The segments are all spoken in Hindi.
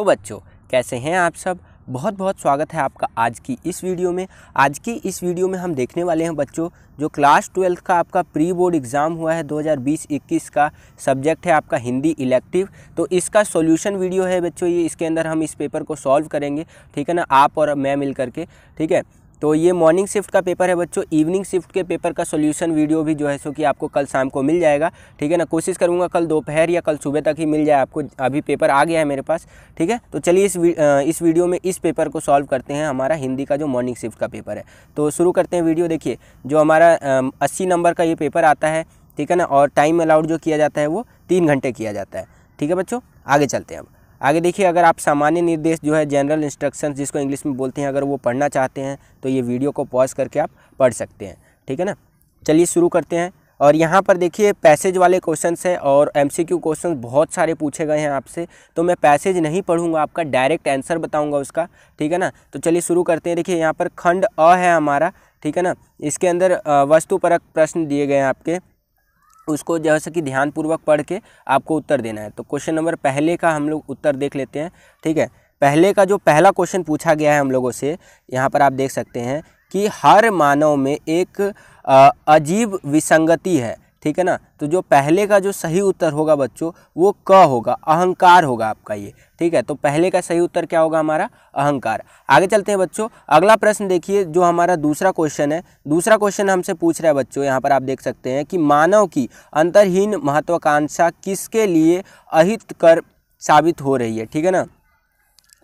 तो बच्चों कैसे हैं आप सब बहुत बहुत स्वागत है आपका आज की इस वीडियो में आज की इस वीडियो में हम देखने वाले हैं बच्चों जो क्लास ट्वेल्थ का आपका प्री बोर्ड एग्ज़ाम हुआ है 2020-21 का सब्जेक्ट है आपका हिंदी इलेक्टिव तो इसका सॉल्यूशन वीडियो है बच्चों ये इसके अंदर हम इस पेपर को सॉल्व करेंगे ठीक है ना आप और मैं मिल करके ठीक है तो ये मॉर्निंग शिफ्ट का पेपर है बच्चों इवनिंग शिफ्ट के पेपर का सोल्यूशन वीडियो भी जो है सो कि आपको कल शाम को मिल जाएगा ठीक है ना कोशिश करूँगा कल दोपहर या कल सुबह तक ही मिल जाए आपको अभी पेपर आ गया है मेरे पास ठीक है तो चलिए इस इस वीडियो में इस पेपर को सॉल्व करते हैं हमारा हिंदी का जो मॉर्निंग शिफ्ट का पेपर है तो शुरू करते हैं वीडियो देखिए जो हमारा अस्सी नंबर का ये पेपर आता है ठीक है ना और टाइम अलाउड जो किया जाता है वो तीन घंटे किया जाता है ठीक है बच्चों आगे चलते हैं अब आगे देखिए अगर आप सामान्य निर्देश जो है जनरल इंस्ट्रक्शंस जिसको इंग्लिश में बोलते हैं अगर वो पढ़ना चाहते हैं तो ये वीडियो को पॉज करके आप पढ़ सकते हैं ठीक है ना चलिए शुरू करते हैं और यहाँ पर देखिए पैसेज वाले क्वेश्चन हैं और एमसीक्यू क्वेश्चन बहुत सारे पूछे गए हैं आपसे तो मैं पैसेज नहीं पढ़ूंगा आपका डायरेक्ट आंसर बताऊंगा उसका ठीक है ना तो चलिए शुरू करते हैं देखिए यहाँ पर खंड अ है हमारा ठीक है ना इसके अंदर वस्तुपरक प्रश्न दिए गए हैं आपके उसको जैसे कि ध्यानपूर्वक पढ़ के आपको उत्तर देना है तो क्वेश्चन नंबर पहले का हम लोग उत्तर देख लेते हैं ठीक है पहले का जो पहला क्वेश्चन पूछा गया है हम लोगों से यहाँ पर आप देख सकते हैं कि हर मानव में एक अजीब विसंगति है ठीक है ना तो जो पहले का जो सही उत्तर होगा बच्चों वो क होगा अहंकार होगा आपका ये ठीक है तो पहले का सही उत्तर क्या होगा हमारा अहंकार आगे चलते हैं बच्चों अगला प्रश्न देखिए जो हमारा दूसरा क्वेश्चन है दूसरा क्वेश्चन हमसे पूछ रहा है बच्चों यहाँ पर आप देख सकते हैं कि मानव की अंतरहीन महत्वाकांक्षा किसके लिए अहित कर साबित हो रही है ठीक है ना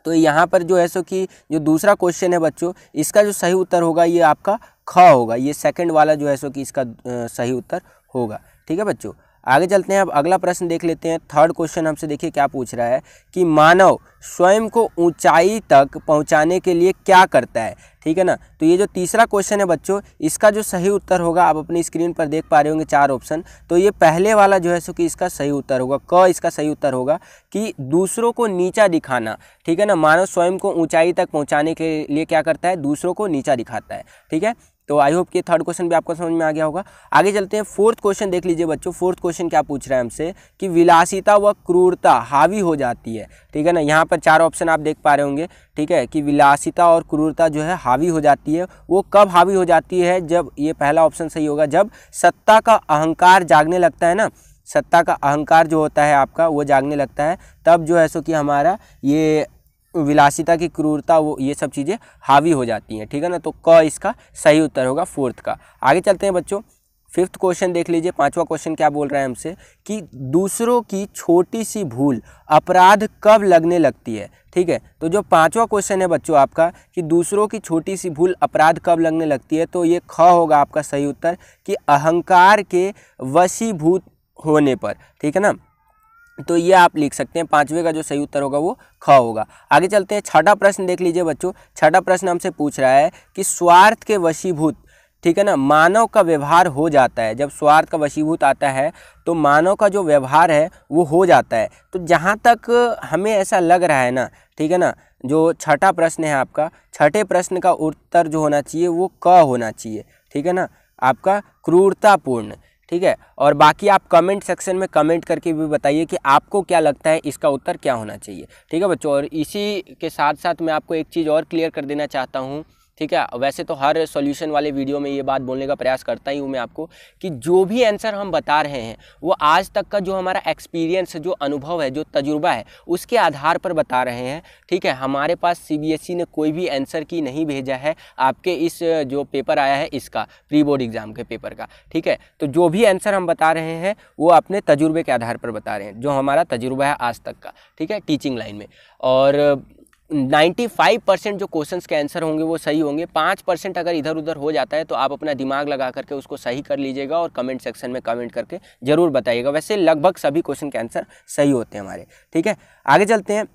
तो यहाँ पर जो है सो कि जो दूसरा क्वेश्चन है बच्चों इसका जो सही उत्तर होगा ये आपका ख होगा ये सेकंड वाला जो है सो कि इसका सही उत्तर होगा ठीक है बच्चों आगे चलते हैं अब अगला प्रश्न देख लेते हैं थर्ड क्वेश्चन हमसे देखिए क्या पूछ रहा है कि मानव स्वयं को ऊंचाई तक पहुंचाने के लिए क्या करता है ठीक है ना तो ये जो तीसरा क्वेश्चन है बच्चों इसका जो सही उत्तर होगा आप अपनी स्क्रीन पर देख पा रहे होंगे चार ऑप्शन तो ये पहले वाला जो है सो कि इसका सही उत्तर होगा क इसका सही उत्तर होगा कि दूसरों को नीचा दिखाना ठीक है ना मानव स्वयं को ऊंचाई तक पहुँचाने के लिए क्या करता है दूसरों को नीचा दिखाता है ठीक है तो आई होप कि थर्ड क्वेश्चन भी आपको समझ में आ गया होगा आगे चलते हैं फोर्थ क्वेश्चन देख लीजिए बच्चों फोर्थ क्वेश्चन क्या पूछ रहा है हमसे कि विलासिता व क्रूरता हावी हो जाती है ठीक है ना यहाँ पर चार ऑप्शन आप देख पा रहे होंगे ठीक है कि विलासिता और क्रूरता जो है हावी हो जाती है वो कब हावी हो जाती है जब ये पहला ऑप्शन सही होगा जब सत्ता का अहंकार जागने लगता है ना सत्ता का अहंकार जो होता है आपका वो जागने लगता है तब जो है सो कि हमारा ये विलासिता की क्रूरता वो ये सब चीज़ें हावी हो जाती हैं ठीक है ना तो क इसका सही उत्तर होगा फोर्थ का आगे चलते हैं बच्चों फिफ्थ क्वेश्चन देख लीजिए पांचवा क्वेश्चन क्या बोल रहा है हमसे कि दूसरों की छोटी सी भूल अपराध कब लगने लगती है ठीक है तो जो पांचवा क्वेश्चन है बच्चों आपका कि दूसरों की छोटी सी भूल अपराध कब लगने लगती है तो ये ख होगा आपका सही उत्तर कि अहंकार के वशीभूत होने पर ठीक है ना तो ये आप लिख सकते हैं पांचवे का जो सही उत्तर होगा वो ख होगा आगे चलते हैं छठा प्रश्न देख लीजिए बच्चों छठा प्रश्न हमसे पूछ रहा है कि स्वार्थ के वशीभूत ठीक है ना मानव का व्यवहार हो जाता है जब स्वार्थ का वशीभूत आता है तो मानव का जो व्यवहार है वो हो जाता है तो जहाँ तक हमें ऐसा लग रहा है ना ठीक है ना जो छठा प्रश्न है आपका छठे प्रश्न का उत्तर जो होना चाहिए वो क होना चाहिए ठीक है ना आपका क्रूरतापूर्ण ठीक है और बाकी आप कमेंट सेक्शन में कमेंट करके भी बताइए कि आपको क्या लगता है इसका उत्तर क्या होना चाहिए ठीक है बच्चों और इसी के साथ साथ मैं आपको एक चीज़ और क्लियर कर देना चाहता हूँ ठीक है वैसे तो हर सॉल्यूशन वाले वीडियो में ये बात बोलने का प्रयास करता ही हूँ मैं आपको कि जो भी आंसर हम बता रहे हैं वो आज तक का जो हमारा एक्सपीरियंस जो अनुभव है जो तजुर्बा है उसके आधार पर बता रहे हैं ठीक है हमारे पास सी e ने कोई भी आंसर की नहीं भेजा है आपके इस जो पेपर आया है इसका प्री बोर्ड एग्ज़ाम के पेपर का ठीक है तो जो भी आंसर हम बता रहे हैं वो अपने तजुर्बे के आधार पर बता रहे हैं जो हमारा तजुर्बा है आज तक का ठीक है टीचिंग लाइन में और 95 परसेंट जो क्वेश्चन के आंसर होंगे वो सही होंगे पाँच परसेंट अगर इधर उधर हो जाता है तो आप अपना दिमाग लगा करके उसको सही कर लीजिएगा और कमेंट सेक्शन में कमेंट करके ज़रूर बताइएगा वैसे लगभग सभी क्वेश्चन के आंसर सही होते हैं हमारे ठीक है आगे चलते हैं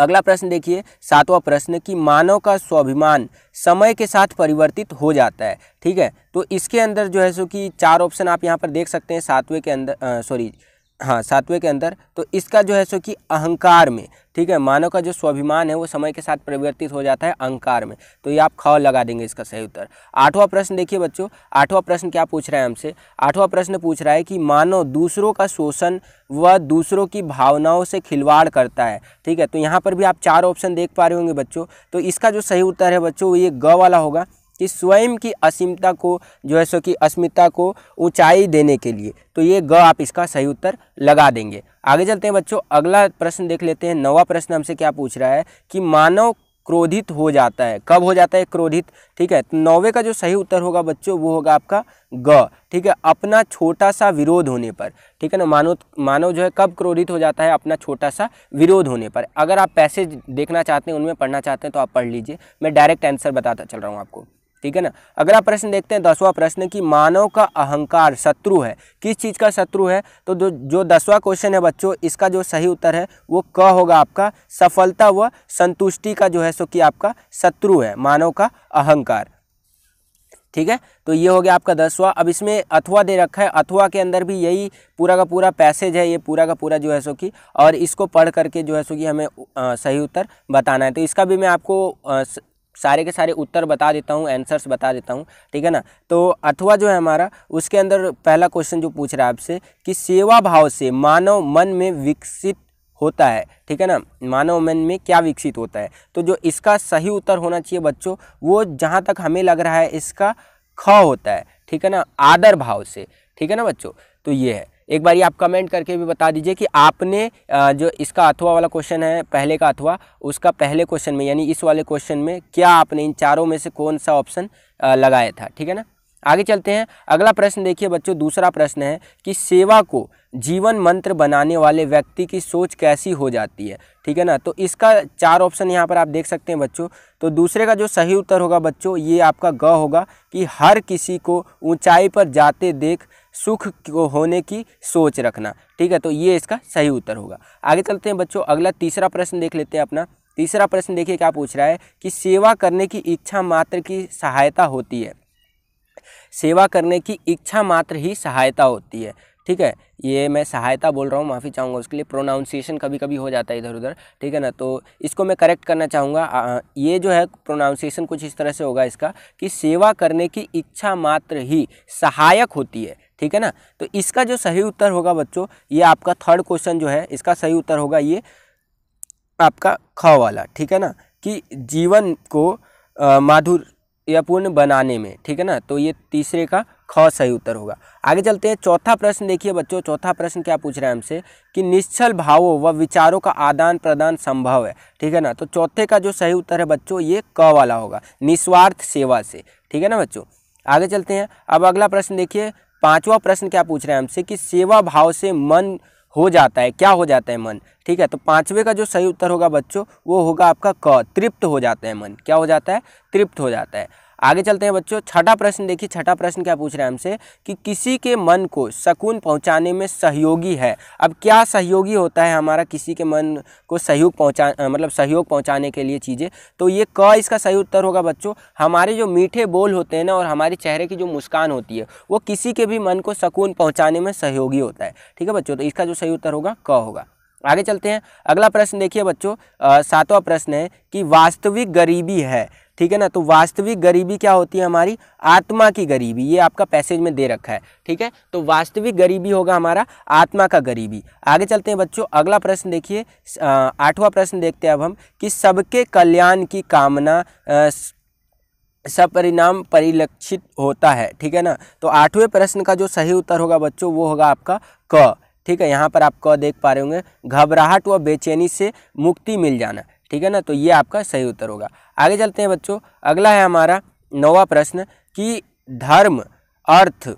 अगला प्रश्न देखिए सातवां प्रश्न कि मानव का स्वाभिमान समय के साथ परिवर्तित हो जाता है ठीक है तो इसके अंदर जो है सो कि चार ऑप्शन आप यहाँ पर देख सकते हैं सातवें के अंदर सॉरी हाँ सातवें के अंदर तो इसका जो है सो कि अहंकार में ठीक है मानव का जो स्वाभिमान है वो समय के साथ परिवर्तित हो जाता है अहंकार में तो ये आप ख लगा देंगे इसका सही उत्तर आठवां प्रश्न देखिए बच्चों आठवां प्रश्न क्या पूछ रहा है हमसे आठवां प्रश्न पूछ रहा है कि मानव दूसरों का शोषण व दूसरों की भावनाओं से खिलवाड़ करता है ठीक है तो यहाँ पर भी आप चार ऑप्शन देख पा रहे होंगे बच्चों तो इसका जो सही उत्तर है बच्चों ये ग वाला होगा कि स्वयं की असीमता को जो है सो कि अस्मिता को ऊंचाई देने के लिए तो ये ग आप इसका सही उत्तर लगा देंगे आगे चलते हैं बच्चों अगला प्रश्न देख लेते हैं नवा प्रश्न हमसे क्या पूछ रहा है कि मानव क्रोधित हो जाता है कब हो जाता है क्रोधित ठीक है तो नौवे का जो सही उत्तर होगा बच्चों वो होगा आपका ग ठीक है अपना छोटा सा विरोध होने पर ठीक है ना मानव मानव जो है कब क्रोधित हो जाता है अपना छोटा सा विरोध होने पर अगर आप पैसेज देखना चाहते हैं उनमें पढ़ना चाहते हैं तो आप पढ़ लीजिए मैं डायरेक्ट आंसर बताता चल रहा हूँ आपको ठीक है ना अगला प्रश्न देखते हैं दसवां प्रश्न कि मानव का अहंकार शत्रु है किस चीज़ का शत्रु है तो जो जो दसवां क्वेश्चन है बच्चों इसका जो सही उत्तर है वो क होगा आपका सफलता व संतुष्टि का जो है सो कि आपका शत्रु है मानव का अहंकार ठीक है तो ये हो गया आपका दसवां अब इसमें अथवा दे रखा है अथवा के अंदर भी यही पूरा का पूरा पैसेज है ये पूरा का पूरा जो है सो कि और इसको पढ़ करके जो है सो कि हमें आ, सही उत्तर बताना है तो इसका भी मैं आपको आ, सारे के सारे उत्तर बता देता हूँ आंसर्स बता देता हूँ ठीक है ना तो अथवा जो है हमारा उसके अंदर पहला क्वेश्चन जो पूछ रहा है आपसे कि सेवा भाव से मानव मन में विकसित होता है ठीक है ना मानव मन में क्या विकसित होता है तो जो इसका सही उत्तर होना चाहिए बच्चों वो जहाँ तक हमें लग रहा है इसका ख होता है ठीक है ना आदर भाव से ठीक है ना बच्चों तो ये है एक बार आप कमेंट करके भी बता दीजिए कि आपने जो इसका अथवा वाला क्वेश्चन है पहले का अथवा उसका पहले क्वेश्चन में यानी इस वाले क्वेश्चन में क्या आपने इन चारों में से कौन सा ऑप्शन लगाया था ठीक है ना आगे चलते हैं अगला प्रश्न देखिए बच्चों दूसरा प्रश्न है कि सेवा को जीवन मंत्र बनाने वाले व्यक्ति की सोच कैसी हो जाती है ठीक है ना तो इसका चार ऑप्शन यहाँ पर आप देख सकते हैं बच्चों तो दूसरे का जो सही उत्तर होगा बच्चों ये आपका ग होगा कि हर किसी को ऊंचाई पर जाते देख सुख को होने की सोच रखना ठीक है तो ये इसका सही उत्तर होगा आगे चलते हैं बच्चों अगला तीसरा प्रश्न देख लेते हैं अपना तीसरा प्रश्न देखिए क्या पूछ रहा है कि सेवा करने की इच्छा मात्र की सहायता होती है सेवा करने की इच्छा मात्र ही सहायता होती है ठीक है ये मैं सहायता बोल रहा हूँ माफ़ी चाहूँगा उसके लिए प्रोनाउंसिएशन कभी कभी हो जाता है इधर उधर ठीक है ना तो इसको मैं करेक्ट करना चाहूँगा ये जो है प्रोनाउंसिएशन कुछ इस तरह से होगा इसका कि सेवा करने की इच्छा मात्र ही सहायक होती है ठीक है ना तो इसका जो सही उत्तर होगा बच्चों ये आपका थर्ड क्वेश्चन जो है इसका सही उत्तर होगा ये आपका ख वाला ठीक है ना कि जीवन को माधुर या पूर्ण बनाने में ठीक है ना तो ये तीसरे का ख सही उत्तर होगा आगे चलते हैं चौथा प्रश्न देखिए बच्चों चौथा प्रश्न क्या पूछ रहा है हमसे कि निश्चल भावों व विचारों का आदान प्रदान संभव है ठीक है ना तो चौथे का जो सही उत्तर है बच्चों ये क वाला होगा निस्वार्थ सेवा से ठीक है ना बच्चों आगे चलते हैं अब अगला प्रश्न देखिए पांचवा प्रश्न क्या पूछ रहे हैं हमसे कि सेवा भाव से मन हो जाता है क्या हो जाता है मन ठीक है तो पांचवे का जो सही उत्तर होगा बच्चों वो होगा आपका क तृप्त हो जाता है मन क्या हो जाता है तृप्त हो जाता है आगे चलते हैं बच्चों छठा प्रश्न देखिए छठा प्रश्न क्या पूछ रहे हैं हमसे कि किसी के मन को सकून पहुंचाने में सहयोगी है अब क्या सहयोगी होता है हमारा किसी के मन को सहयोग पहुंचा मतलब सहयोग पहुंचाने के लिए चीज़ें तो ये क इसका सही उत्तर होगा बच्चों हमारे जो मीठे बोल होते हैं ना और हमारे चेहरे की जो मुस्कान होती है वो किसी के भी मन को सकून पहुँचाने में सहयोगी होता है ठीक है बच्चों तो इसका जो सही उत्तर होगा क होगा आगे चलते हैं अगला प्रश्न देखिए बच्चों सातवां प्रश्न है कि वास्तविक गरीबी है ठीक है ना तो वास्तविक गरीबी क्या होती है हमारी आत्मा की गरीबी ये आपका पैसेज में दे रखा है ठीक है तो वास्तविक गरीबी होगा हमारा आत्मा का गरीबी आगे चलते हैं बच्चों अगला प्रश्न देखिए आठवां प्रश्न देखते हैं अब हम कि सबके कल्याण की कामना आ, सपरिणाम परिलक्षित होता है ठीक है ना तो आठवें प्रश्न का जो सही उत्तर होगा बच्चों वो होगा आपका क ठीक है यहाँ पर आप क देख पा रहे होंगे घबराहट व बेचैनी से मुक्ति मिल जाना ठीक है ना तो ये आपका सही उत्तर होगा आगे चलते हैं बच्चों अगला है हमारा नौवा प्रश्न कि धर्म अर्थ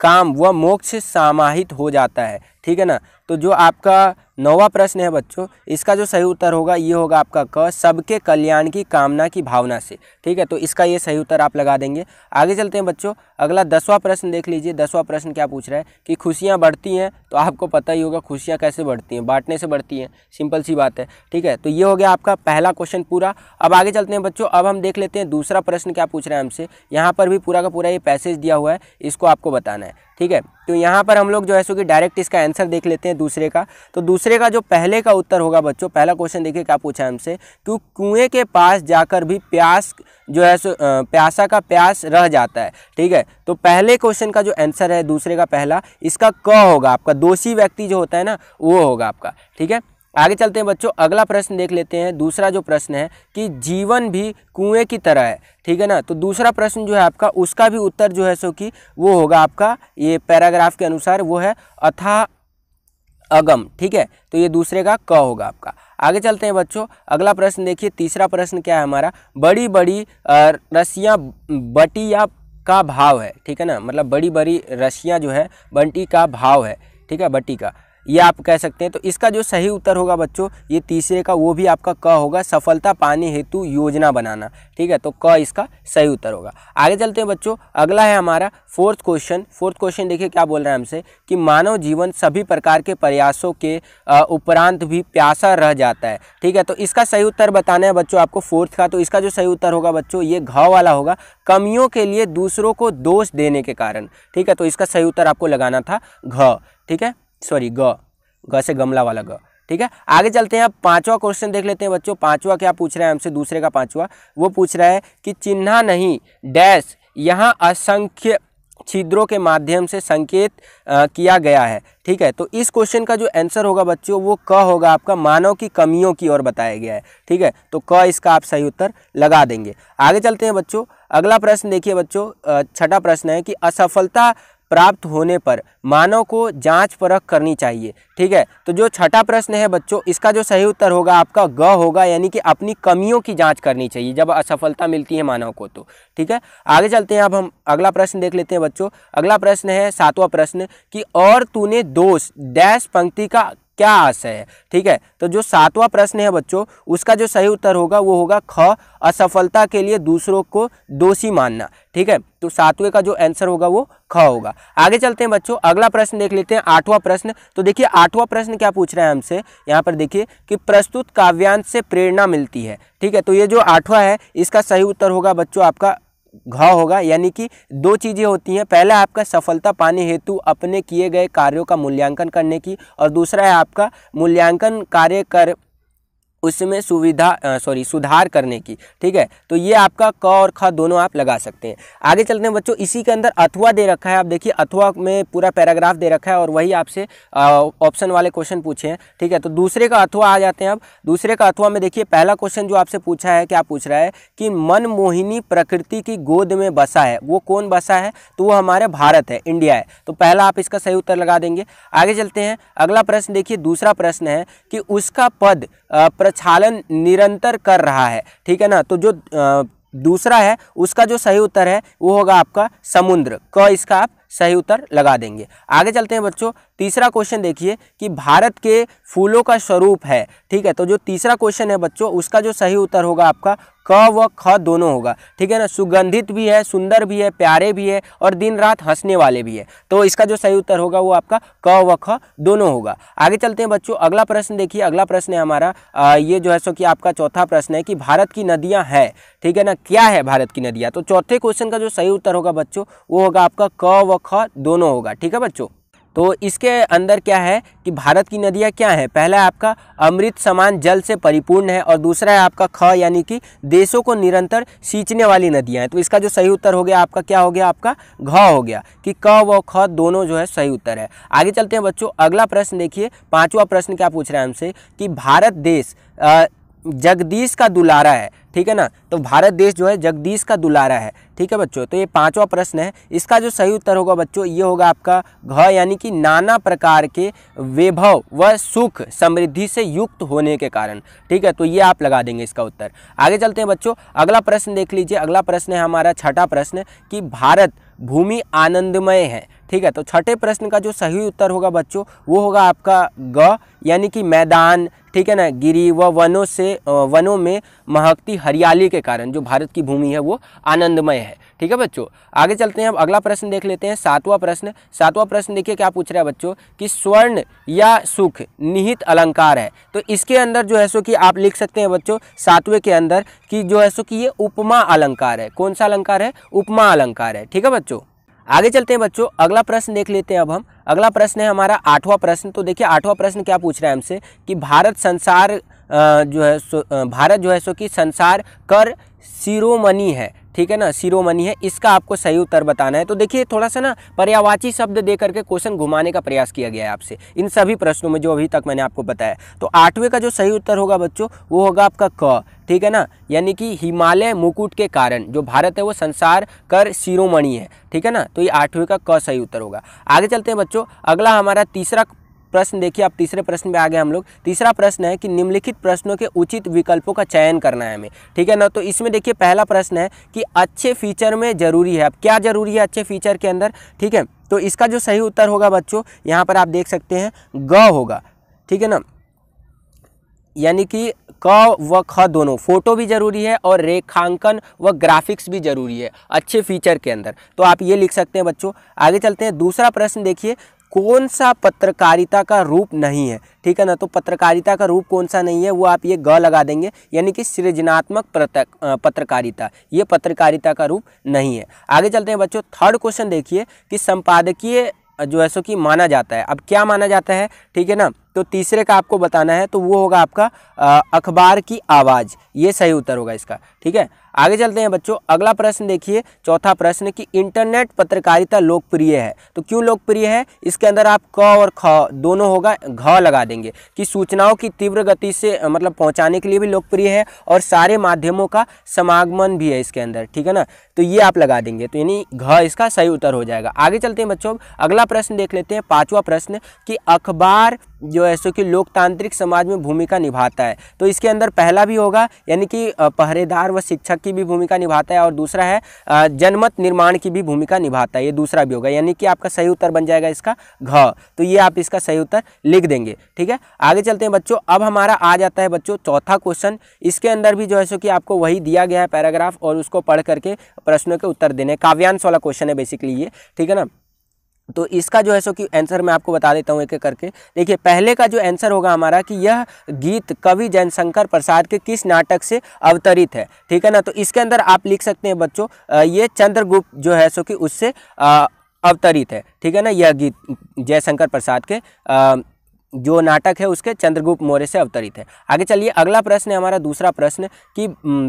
काम व मोक्ष समाहित हो जाता है ठीक है ना तो जो आपका नौवा प्रश्न है बच्चों इसका जो सही उत्तर होगा ये होगा आपका क सबके कल्याण की कामना की भावना से ठीक है तो इसका ये सही उत्तर आप लगा देंगे आगे चलते हैं बच्चों अगला दसवां प्रश्न देख लीजिए दसवां प्रश्न क्या पूछ रहा है कि खुशियाँ बढ़ती हैं तो आपको पता ही होगा खुशियाँ कैसे बढ़ती हैं बांटने से बढ़ती हैं सिंपल सी बात है ठीक है तो ये हो गया आपका पहला क्वेश्चन पूरा अब आगे चलते हैं बच्चों अब हम देख लेते हैं दूसरा प्रश्न क्या पूछ रहे हैं हमसे यहाँ पर भी पूरा का पूरा ये पैसेज दिया हुआ है इसको आपको बताना है ठीक है तो यहाँ पर हम लोग जो है सो कि डायरेक्ट इसका आंसर देख लेते हैं दूसरे का तो दूसरे का जो पहले का उत्तर होगा बच्चों पहला क्वेश्चन देखिए क्या पूछा है हमसे कि कुएं के पास जाकर भी प्यास जो है सो प्यासा का प्यास रह जाता है ठीक है तो पहले क्वेश्चन का जो आंसर है दूसरे का पहला इसका क होगा आपका दोषी व्यक्ति जो होता है ना वो होगा आपका ठीक है आगे चलते हैं बच्चों अगला प्रश्न देख लेते हैं दूसरा जो प्रश्न है कि जीवन भी कुएं की तरह है ठीक है ना तो दूसरा प्रश्न जो है आपका उसका भी उत्तर जो है सो कि वो होगा आपका ये पैराग्राफ के अनुसार वो है अथा अगम ठीक है तो ये दूसरे का क होगा आपका आगे चलते हैं बच्चों अगला प्रश्न देखिए तीसरा प्रश्न क्या है हमारा बड़ी बड़ी रस्सियाँ बटी या का भाव है ठीक है ना मतलब बड़ी बड़ी रस्सियाँ जो है बंटी का भाव है ठीक है बटी का ये आप कह सकते हैं तो इसका जो सही उत्तर होगा बच्चों ये तीसरे का वो भी आपका क होगा सफलता पाने हेतु योजना बनाना ठीक है तो क इसका सही उत्तर होगा आगे चलते हैं बच्चों अगला है हमारा फोर्थ क्वेश्चन फोर्थ क्वेश्चन देखिए क्या बोल रहे हैं हमसे कि मानव जीवन सभी प्रकार के प्रयासों के उपरांत भी प्यासा रह जाता है ठीक है तो इसका सही उत्तर बताना है बच्चों आपको फोर्थ का तो इसका जो सही उत्तर होगा बच्चों ये घाव वाला होगा कमियों के लिए दूसरों को दोष देने के कारण ठीक है तो इसका सही उत्तर आपको लगाना था घ ठीक है सॉरी ग ग से गमला वाला ग ठीक है आगे चलते हैं आप पांचवा क्वेश्चन देख लेते हैं बच्चों पांचवा क्या पूछ रहा है हमसे दूसरे का पांचवा वो पूछ रहा है कि चिन्हा नहीं डैश यहाँ असंख्य छिद्रों के माध्यम से संकेत आ, किया गया है ठीक है तो इस क्वेश्चन का जो आंसर होगा बच्चों वो क होगा आपका मानव की कमियों की ओर बताया गया है ठीक है तो क इसका आप सही उत्तर लगा देंगे आगे चलते हैं बच्चों अगला प्रश्न देखिए बच्चों छठा प्रश्न है कि असफलता प्राप्त होने पर मानव को जांच परख करनी चाहिए ठीक है तो जो छठा प्रश्न है बच्चों इसका जो सही उत्तर होगा आपका ग होगा यानी कि अपनी कमियों की जांच करनी चाहिए जब असफलता मिलती है मानव को तो ठीक है आगे चलते हैं अब हम अगला प्रश्न देख लेते हैं बच्चों अगला प्रश्न है सातवां प्रश्न कि और तूने दोष डैश पंक्ति का क्या आशय है ठीक है तो जो सातवां प्रश्न है बच्चों उसका जो सही उत्तर होगा वो होगा ख असफलता के लिए दूसरों को दोषी मानना ठीक है तो सातवें का जो आंसर होगा वो ख होगा आगे चलते हैं बच्चों अगला प्रश्न देख लेते हैं आठवां प्रश्न तो देखिए आठवां प्रश्न क्या पूछ रहे हैं हमसे यहाँ पर देखिए कि प्रस्तुत काव्यांश से प्रेरणा मिलती है ठीक है तो ये जो आठवां है इसका सही उत्तर होगा बच्चों आपका घाव होगा यानी कि दो चीज़ें होती हैं पहला आपका सफलता पाने हेतु अपने किए गए कार्यों का मूल्यांकन करने की और दूसरा है आपका मूल्यांकन कार्य कर उसमें सुविधा सॉरी सुधार करने की ठीक है तो ये आपका क और ख दोनों आप लगा सकते हैं आगे चलते हैं बच्चों इसी के अंदर अथवा दे रखा है आप देखिए अथवा में पूरा पैराग्राफ दे रखा है और वही आपसे ऑप्शन वाले क्वेश्चन पूछे हैं ठीक है तो दूसरे का अथवा आ जाते हैं अब दूसरे का अथवा में देखिए पहला क्वेश्चन जो आपसे पूछा है क्या पूछ रहा है कि मनमोहिनी प्रकृति की गोद में बसा है वो कौन बसा है तो वो हमारे भारत है इंडिया है तो पहला आप इसका सही उत्तर लगा देंगे आगे चलते हैं अगला प्रश्न देखिए दूसरा प्रश्न है कि उसका पद प्रक्षालन निरंतर कर रहा है ठीक है ना तो जो दूसरा है उसका जो सही उत्तर है वो होगा आपका समुद्र क इसका आप सही उत्तर लगा देंगे आगे चलते हैं बच्चों तीसरा क्वेश्चन देखिए कि भारत के फूलों का स्वरूप है ठीक है तो जो तीसरा क्वेश्चन है बच्चों उसका जो सही उत्तर होगा आपका क व ख दोनों होगा ठीक है ना सुगंधित भी है सुंदर भी है प्यारे भी है और दिन रात हंसने वाले भी है तो इसका जो सही उत्तर होगा वो आपका क व ख दोनों होगा आगे चलते हैं बच्चों अगला प्रश्न देखिए अगला प्रश्न है हमारा आ, ये जो है सो कि आपका चौथा प्रश्न है कि भारत की नदियाँ हैं ठीक है ना क्या है भारत की नदियाँ तो चौथे क्वेश्चन का जो सही उत्तर होगा बच्चों वो होगा आपका क व ख दोनों होगा ठीक है बच्चों तो इसके अंदर क्या है कि भारत की नदियाँ क्या हैं पहला आपका अमृत समान जल से परिपूर्ण है और दूसरा है आपका ख यानी कि देशों को निरंतर सींचने वाली नदियाँ हैं तो इसका जो सही उत्तर हो गया आपका क्या हो गया आपका घ हो गया कि क व ख दोनों जो है सही उत्तर है आगे चलते हैं बच्चों अगला प्रश्न देखिए पाँचवा प्रश्न क्या पूछ रहे हैं हमसे कि भारत देश जगदीश का दुलारा है ठीक है ना तो भारत देश जो है जगदीश का दुलारा है ठीक है बच्चों तो ये पांचवा प्रश्न है इसका जो सही उत्तर होगा बच्चों ये होगा आपका घ यानी कि नाना प्रकार के वैभव व सुख समृद्धि से युक्त होने के कारण ठीक है तो ये आप लगा देंगे इसका उत्तर आगे चलते हैं बच्चों अगला प्रश्न देख लीजिए अगला प्रश्न है हमारा छठा प्रश्न कि भारत भूमि आनंदमय है ठीक है तो छठे प्रश्न का जो सही उत्तर होगा बच्चों वो होगा आपका ग यानी कि मैदान ठीक है ना गिरी व वनों से वनों में महकती हरियाली के कारण जो भारत की भूमि है वो आनंदमय है ठीक है बच्चों आगे चलते हैं अब अगला प्रश्न देख लेते हैं सातवां प्रश्न सातवां प्रश्न देखिए क्या पूछ रहा है बच्चों कि स्वर्ण या सुख निहित अलंकार है तो इसके अंदर जो है सो कि आप लिख सकते हैं बच्चों सातवें के अंदर कि जो है सो कि ये उपमा अलंकार है कौन सा अलंकार है उपमा अलंकार है ठीक है बच्चों आगे चलते हैं बच्चों अगला प्रश्न देख लेते हैं अब हम अगला प्रश्न है हमारा आठवां प्रश्न तो देखिए आठवां प्रश्न क्या पूछ रहा है हमसे कि भारत संसार जो है भारत जो है सो कि संसार कर शिरोमणि है ठीक है ना शिरोमणि है इसका आपको सही उत्तर बताना है तो देखिए थोड़ा सा ना पर्यावाची शब्द दे करके क्वेश्चन घुमाने का प्रयास किया गया है आपसे इन सभी प्रश्नों में जो अभी तक मैंने आपको बताया तो आठवें का जो सही उत्तर होगा बच्चों वो होगा आपका क ठीक है ना यानी कि हिमालय मुकुट के कारण जो भारत है वो संसार कर शिरोमणि है ठीक है ना तो ये आठवें का क सही उत्तर होगा आगे चलते हैं बच्चों अगला हमारा तीसरा प्रश्न देखिए आप तीसरे प्रश्न में आ गए हम लोग तीसरा प्रश्न है कि निम्नलिखित प्रश्नों के उचित विकल्पों का चयन करना है हमें ठीक है ना तो इसमें देखिए पहला प्रश्न है कि अच्छे फीचर में जरूरी है अब क्या जरूरी है अच्छे फीचर के अंदर ठीक है तो इसका जो सही उत्तर होगा बच्चों यहाँ पर आप देख सकते हैं ग होगा ठीक है ना यानी कि क व ख दोनों फोटो भी जरूरी है और रेखांकन व ग्राफिक्स भी जरूरी है अच्छे फीचर के अंदर तो आप ये लिख सकते हैं बच्चों आगे चलते हैं दूसरा प्रश्न देखिए कौन सा पत्रकारिता का रूप नहीं है ठीक है ना तो पत्रकारिता का रूप कौन सा नहीं है वो आप ये ग लगा देंगे यानी कि सृजनात्मक पत्रकारिता ये पत्रकारिता का रूप नहीं है आगे चलते हैं बच्चों थर्ड क्वेश्चन देखिए कि संपादकीय जो है सो कि माना जाता है अब क्या माना जाता है ठीक है ना तो तीसरे का आपको बताना है तो वो होगा आपका अखबार की आवाज़ ये सही उत्तर होगा इसका ठीक है आगे चलते हैं बच्चों अगला प्रश्न देखिए चौथा प्रश्न कि इंटरनेट पत्रकारिता लोकप्रिय है तो क्यों लोकप्रिय है इसके अंदर आप क और ख दोनों होगा घ लगा देंगे कि सूचनाओं की तीव्र गति से मतलब पहुंचाने के लिए भी लोकप्रिय है और सारे माध्यमों का समागमन भी है इसके अंदर ठीक है ना तो ये आप लगा देंगे तो यानी घ इसका सही उत्तर हो जाएगा आगे चलते हैं बच्चों अगला प्रश्न देख लेते हैं पाँचवा प्रश्न कि अखबार जो है सो कि लोकतांत्रिक समाज में भूमिका निभाता है तो इसके अंदर पहला भी होगा यानी कि पहरेदार सरकार व शिक्षक की भी भूमिका निभाता है और दूसरा है जनमत निर्माण की भी भूमिका निभाता है ये दूसरा भी होगा यानी कि आपका सही उत्तर बन जाएगा इसका घ तो ये आप इसका सही उत्तर लिख देंगे ठीक है आगे चलते हैं बच्चों अब हमारा आ जाता है बच्चों चौथा क्वेश्चन इसके अंदर भी जो है सो कि आपको वही दिया गया है पैराग्राफ और उसको पढ़ करके प्रश्नों के उत्तर देने काव्यांश वाला क्वेश्चन है बेसिकली ये ठीक है ना तो इसका जो है सो कि आंसर मैं आपको बता देता हूँ एक एक करके देखिए पहले का जो आंसर होगा हमारा कि यह गीत कवि जयशंकर प्रसाद के किस नाटक से अवतरित है ठीक है ना तो इसके अंदर आप लिख सकते हैं बच्चों ये चंद्रगुप्त जो है सो कि उससे अवतरित है ठीक है ना यह गीत जयशंकर प्रसाद के आ, जो नाटक है उसके चंद्रगुप्त मौर्य से अवतरित है आगे चलिए अगला प्रश्न है हमारा दूसरा प्रश्न कि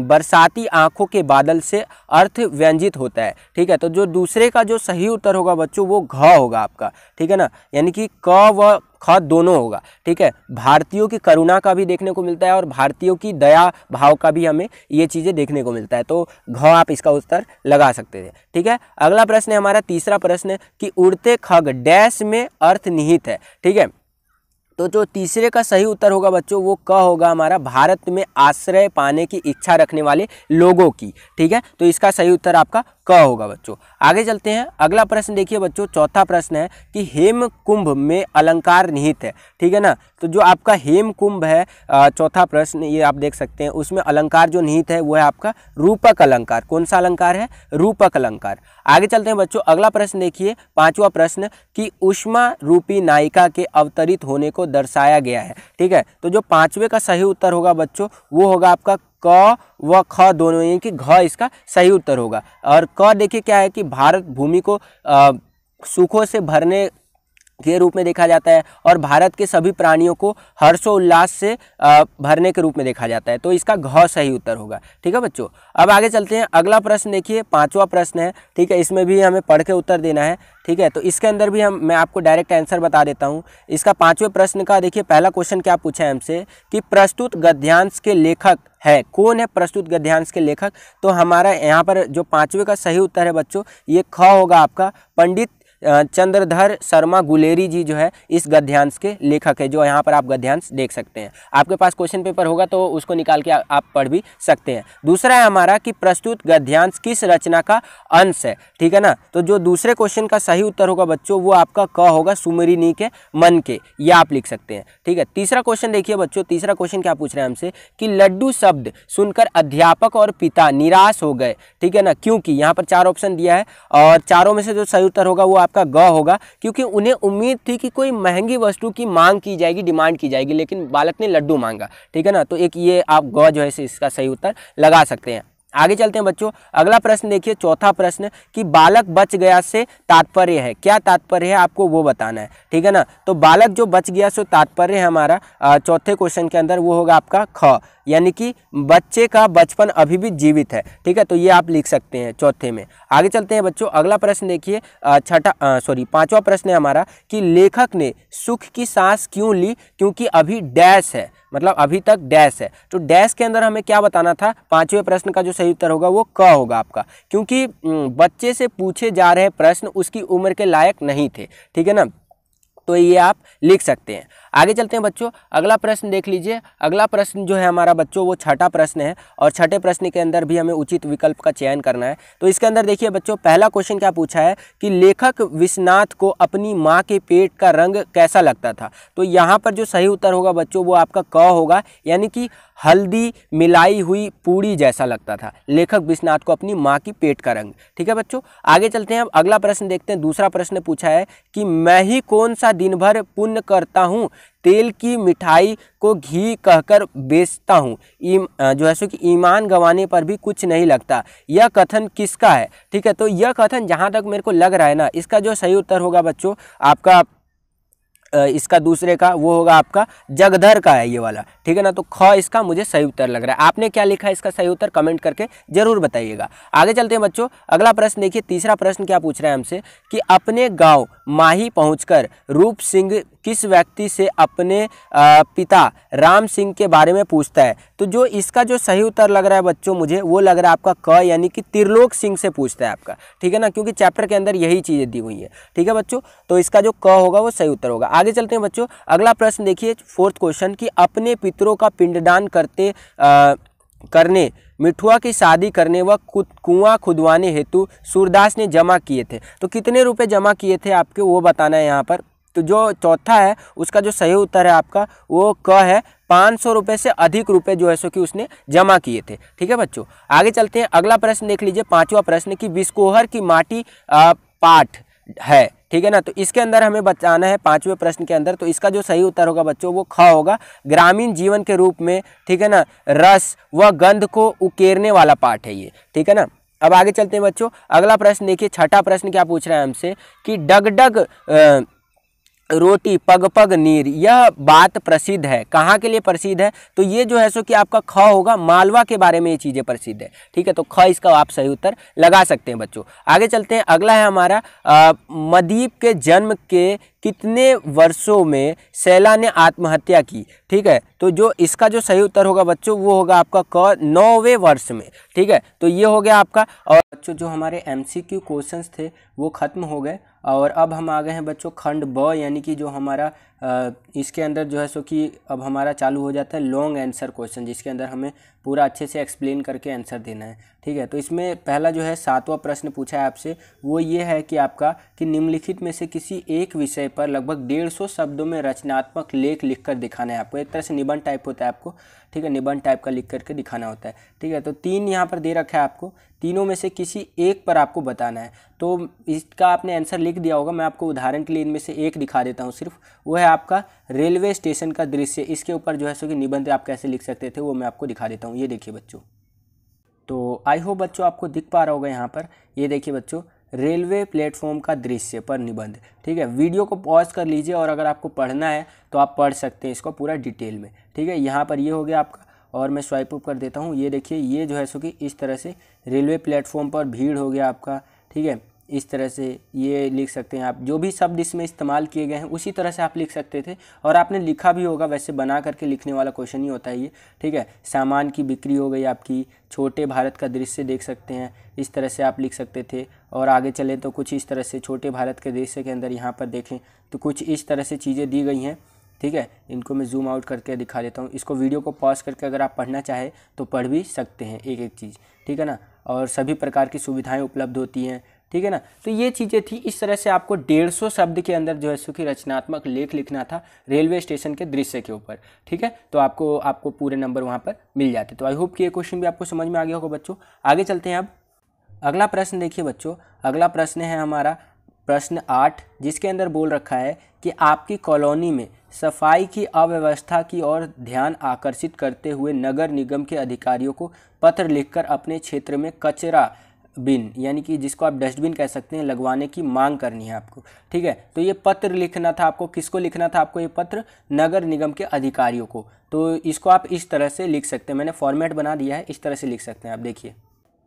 बरसाती आंखों के बादल से अर्थ व्यंजित होता है ठीक है तो जो दूसरे का जो सही उत्तर होगा बच्चों वो घ होगा आपका ठीक है ना यानी कि क व ख दोनों होगा ठीक है भारतीयों की करुणा का भी देखने को मिलता है और भारतीयों की दया भाव का भी हमें ये चीज़ें देखने को मिलता है तो घ आप इसका उत्तर लगा सकते थे ठीक है अगला प्रश्न है हमारा तीसरा प्रश्न कि उड़ते खग डैश में अर्थ निहित है ठीक है तो जो तीसरे का सही उत्तर होगा बच्चों वो क होगा हमारा भारत में आश्रय पाने की इच्छा रखने वाले लोगों की ठीक है तो इसका सही उत्तर आपका क होगा बच्चों आगे चलते हैं अगला प्रश्न देखिए बच्चों चौथा प्रश्न है कि हेम कुंभ में अलंकार निहित है ठीक है ना तो जो आपका हेम कुंभ है चौथा प्रश्न ये आप देख सकते हैं उसमें अलंकार जो निहित है वो है आपका रूपक अलंकार कौन सा अलंकार है रूपक अलंकार आगे चलते हैं बच्चों अगला प्रश्न देखिए पांचवा प्रश्न कि उष्मा रूपी नायिका के अवतरित होने को दर्शाया गया है ठीक है तो जो पांचवे का सही उत्तर होगा बच्चों वो होगा आपका क व ख दोनों यानी कि घ इसका सही उत्तर होगा और क देखिए क्या है कि भारत भूमि को सूखों से भरने के रूप में देखा जाता है और भारत के सभी प्राणियों को हर्षोल्लास से भरने के रूप में देखा जाता है तो इसका घ सही उत्तर होगा ठीक है बच्चों अब आगे चलते हैं अगला प्रश्न देखिए पांचवा प्रश्न है ठीक है इसमें भी हमें पढ़ के उत्तर देना है ठीक है तो इसके अंदर भी हम मैं आपको डायरेक्ट आंसर बता देता हूँ इसका पाँचवें प्रश्न का देखिए पहला क्वेश्चन क्या पूछा है हमसे कि प्रस्तुत गद्यांश के लेखक है कौन है प्रस्तुत गद्यांश के लेखक तो हमारा यहाँ पर जो पाँचवें का सही उत्तर है बच्चों ये ख होगा आपका पंडित चंद्रधर शर्मा गुलेरी जी जो है इस गद्यांश के लेखक है जो यहाँ पर आप गद्यांश देख सकते हैं आपके पास क्वेश्चन पेपर होगा तो उसको निकाल के आप पढ़ भी सकते हैं दूसरा है हमारा कि प्रस्तुत गद्यांश किस रचना का अंश है ठीक है ना तो जो दूसरे क्वेश्चन का सही उत्तर होगा बच्चों वो आपका क होगा सुमरिनी के मन के ये आप लिख सकते हैं ठीक है तीसरा क्वेश्चन देखिए बच्चों तीसरा क्वेश्चन क्या पूछ रहे हैं हमसे कि लड्डू शब्द सुनकर अध्यापक और पिता निराश हो गए ठीक है ना क्योंकि यहाँ पर चार ऑप्शन दिया है और चारों में से जो सही उत्तर होगा वो आप आपका ग होगा क्योंकि उन्हें उम्मीद थी कि कोई महंगी वस्तु की मांग की जाएगी डिमांड की जाएगी लेकिन बालक ने लड्डू मांगा ठीक है ना तो एक ये आप ग जो है इसका सही उत्तर लगा सकते हैं आगे चलते हैं बच्चों अगला प्रश्न देखिए चौथा प्रश्न कि बालक बच गया से तात्पर्य है क्या तात्पर्य है आपको वो बताना है ठीक है ना तो बालक जो बच गया से तात्पर्य है हमारा चौथे क्वेश्चन के अंदर वो होगा आपका ख यानी कि बच्चे का बचपन अभी भी जीवित है ठीक है तो ये आप लिख सकते हैं चौथे में आगे चलते हैं बच्चों अगला प्रश्न देखिए छठा सॉरी पाँचवा प्रश्न है हमारा कि लेखक ने सुख की सांस क्यों ली क्योंकि अभी डैश है मतलब अभी तक डैश है तो डैश के अंदर हमें क्या बताना था पांचवें प्रश्न का जो सही उत्तर होगा वो क होगा आपका क्योंकि बच्चे से पूछे जा रहे प्रश्न उसकी उम्र के लायक नहीं थे ठीक है ना तो ये आप लिख सकते हैं आगे चलते हैं बच्चों अगला प्रश्न देख लीजिए अगला प्रश्न जो है हमारा बच्चों वो छठा प्रश्न है और छठे प्रश्न के अंदर भी हमें उचित विकल्प का चयन करना है तो इसके अंदर देखिए बच्चों पहला क्वेश्चन क्या पूछा है कि लेखक विश्वनाथ को अपनी माँ के पेट का रंग कैसा लगता था तो यहाँ पर जो सही उत्तर होगा बच्चों वो आपका क होगा यानी कि हल्दी मिलाई हुई पूड़ी जैसा लगता था लेखक विश्वनाथ को अपनी माँ की पेट का रंग ठीक है बच्चों आगे चलते हैं अब अगला प्रश्न देखते हैं दूसरा प्रश्न पूछा है कि मैं ही कौन सा दिन भर पुण्य करता हूँ तेल की मिठाई को घी कहकर बेचता हूँ जो है सो कि ईमान गंवाने पर भी कुछ नहीं लगता यह कथन किसका है ठीक है तो यह कथन जहाँ तक मेरे को लग रहा है ना इसका जो सही उत्तर होगा बच्चों आपका इसका दूसरे का वो होगा आपका जगधर का है ये वाला ठीक है ना तो ख इसका मुझे सही उत्तर लग रहा है आपने क्या लिखा है इसका सही उत्तर कमेंट करके जरूर बताइएगा आगे चलते हैं बच्चों अगला प्रश्न देखिए तीसरा प्रश्न क्या पूछ रहा है हमसे कि अपने गाँव माही पहुंचकर रूप सिंह किस व्यक्ति से अपने पिता राम सिंह के बारे में पूछता है तो जो इसका जो सही उत्तर लग रहा है बच्चों मुझे वो लग रहा है आपका क यानी कि त्रिलोक सिंह से पूछता है आपका ठीक है ना क्योंकि चैप्टर के अंदर यही चीज़ें दी हुई हैं ठीक है बच्चों तो इसका जो क होगा वो सही उत्तर होगा आगे चलते हैं बच्चों अगला प्रश्न देखिए फोर्थ क्वेश्चन कि अपने पितरों का पिंडदान करते आ, करने मिठुआ की शादी करने व कुआं खुदवाने हेतु सूरदास ने जमा किए थे तो कितने रुपए जमा किए थे आपके वो बताना है यहाँ पर तो जो चौथा है उसका जो सही उत्तर है आपका वो क है पाँच सौ रुपये से अधिक रुपए जो है सो कि उसने जमा किए थे ठीक है बच्चों आगे चलते हैं अगला प्रश्न देख लीजिए पांचवा प्रश्न कि बिस्कोहर की माटी पाठ है ठीक है ना तो इसके अंदर हमें बताना है पांचवें प्रश्न के अंदर तो इसका जो सही उत्तर होगा बच्चों वो ख होगा ग्रामीण जीवन के रूप में ठीक है ना रस व गंध को उकेरने वाला पाठ है ये ठीक है ना अब आगे चलते हैं बच्चों अगला प्रश्न देखिए छठा प्रश्न क्या पूछ रहा है हमसे कि डग डग आ, रोटी पग पग नीर यह बात प्रसिद्ध है कहाँ के लिए प्रसिद्ध है तो ये जो है सो कि आपका ख होगा मालवा के बारे में ये चीज़ें प्रसिद्ध है ठीक है तो ख इसका आप सही उत्तर लगा सकते हैं बच्चों आगे चलते हैं अगला है हमारा मदीप के जन्म के कितने वर्षों में सैला ने आत्महत्या की ठीक है तो जो इसका जो सही उत्तर होगा बच्चों वो होगा आपका क नौवे वर्ष में ठीक है तो ये हो गया आपका और बच्चों जो हमारे एम सी क्यू क्वेश्चन थे वो ख़त्म हो गए और अब हम आ गए हैं बच्चों खंड ब यानी कि जो हमारा इसके अंदर जो है सो कि अब हमारा चालू हो जाता है लॉन्ग आंसर क्वेश्चन जिसके अंदर हमें पूरा अच्छे से एक्सप्लेन करके आंसर देना है ठीक है तो इसमें पहला जो है सातवां प्रश्न पूछा है आपसे वो ये है कि आपका कि निम्नलिखित में से किसी एक विषय पर लगभग डेढ़ सौ शब्दों में रचनात्मक लेख लिखकर दिखाना है आपको एक तरह से निबंध टाइप होता है आपको ठीक है निबंध टाइप का लिख करके दिखाना होता है ठीक है तो तीन यहाँ पर दे रखा है आपको तीनों में से किसी एक पर आपको बताना है तो इसका आपने आंसर लिख दिया होगा मैं आपको उदाहरण के लिए इनमें से एक दिखा देता हूँ सिर्फ वो है आपका रेलवे स्टेशन का दृश्य इसके ऊपर जो है सो कि निबंध आप कैसे लिख सकते थे वो मैं आपको दिखा देता हूँ ये देखिए बच्चों तो आई होप बच्चों आपको दिख पा रहा होगा यहाँ पर ये देखिए बच्चों रेलवे प्लेटफॉर्म का दृश्य पर निबंध ठीक है वीडियो को पॉज कर लीजिए और अगर आपको पढ़ना है तो आप पढ़ सकते हैं इसको पूरा डिटेल में ठीक है यहाँ पर ये हो गया आपका और मैं स्वाइप अप कर देता हूँ ये देखिए ये जो है सो कि इस तरह से रेलवे प्लेटफॉर्म पर भीड़ हो गया आपका ठीक है इस तरह से ये लिख सकते हैं आप जो भी शब्द इसमें इस्तेमाल किए गए हैं उसी तरह से आप लिख सकते थे और आपने लिखा भी होगा वैसे बना करके लिखने वाला क्वेश्चन ही होता है ये ठीक है सामान की बिक्री हो गई आपकी छोटे भारत का दृश्य देख सकते हैं इस तरह से आप लिख सकते थे और आगे चलें तो कुछ इस तरह से छोटे भारत के दृश्य के अंदर यहाँ पर देखें तो कुछ इस तरह से चीज़ें दी गई हैं ठीक है इनको मैं जूम आउट करके दिखा देता हूँ इसको वीडियो को पॉज करके अगर आप पढ़ना चाहें तो पढ़ भी सकते हैं एक एक चीज़ ठीक है ना और सभी प्रकार की सुविधाएं उपलब्ध होती हैं ठीक है ना तो ये चीज़ें थी इस तरह से आपको डेढ़ सौ शब्द के अंदर जो है सुखी रचनात्मक लेख लिखना था रेलवे स्टेशन के दृश्य के ऊपर ठीक है तो आपको आपको पूरे नंबर वहाँ पर मिल जाते तो आई होप कि ये क्वेश्चन भी आपको समझ में आ गया होगा बच्चों आगे चलते हैं अब अगला प्रश्न देखिए बच्चों अगला प्रश्न है हमारा प्रश्न आठ जिसके अंदर बोल रखा है कि आपकी कॉलोनी में सफाई की अव्यवस्था की ओर ध्यान आकर्षित करते हुए नगर निगम के अधिकारियों को पत्र लिखकर अपने क्षेत्र में कचरा बिन यानी कि जिसको आप डस्टबिन कह सकते हैं लगवाने की मांग करनी है आपको ठीक है तो ये पत्र लिखना था आपको किसको लिखना था आपको ये पत्र नगर निगम के अधिकारियों को तो इसको आप इस तरह से लिख सकते हैं मैंने फॉर्मेट बना दिया है इस तरह से लिख सकते हैं आप देखिए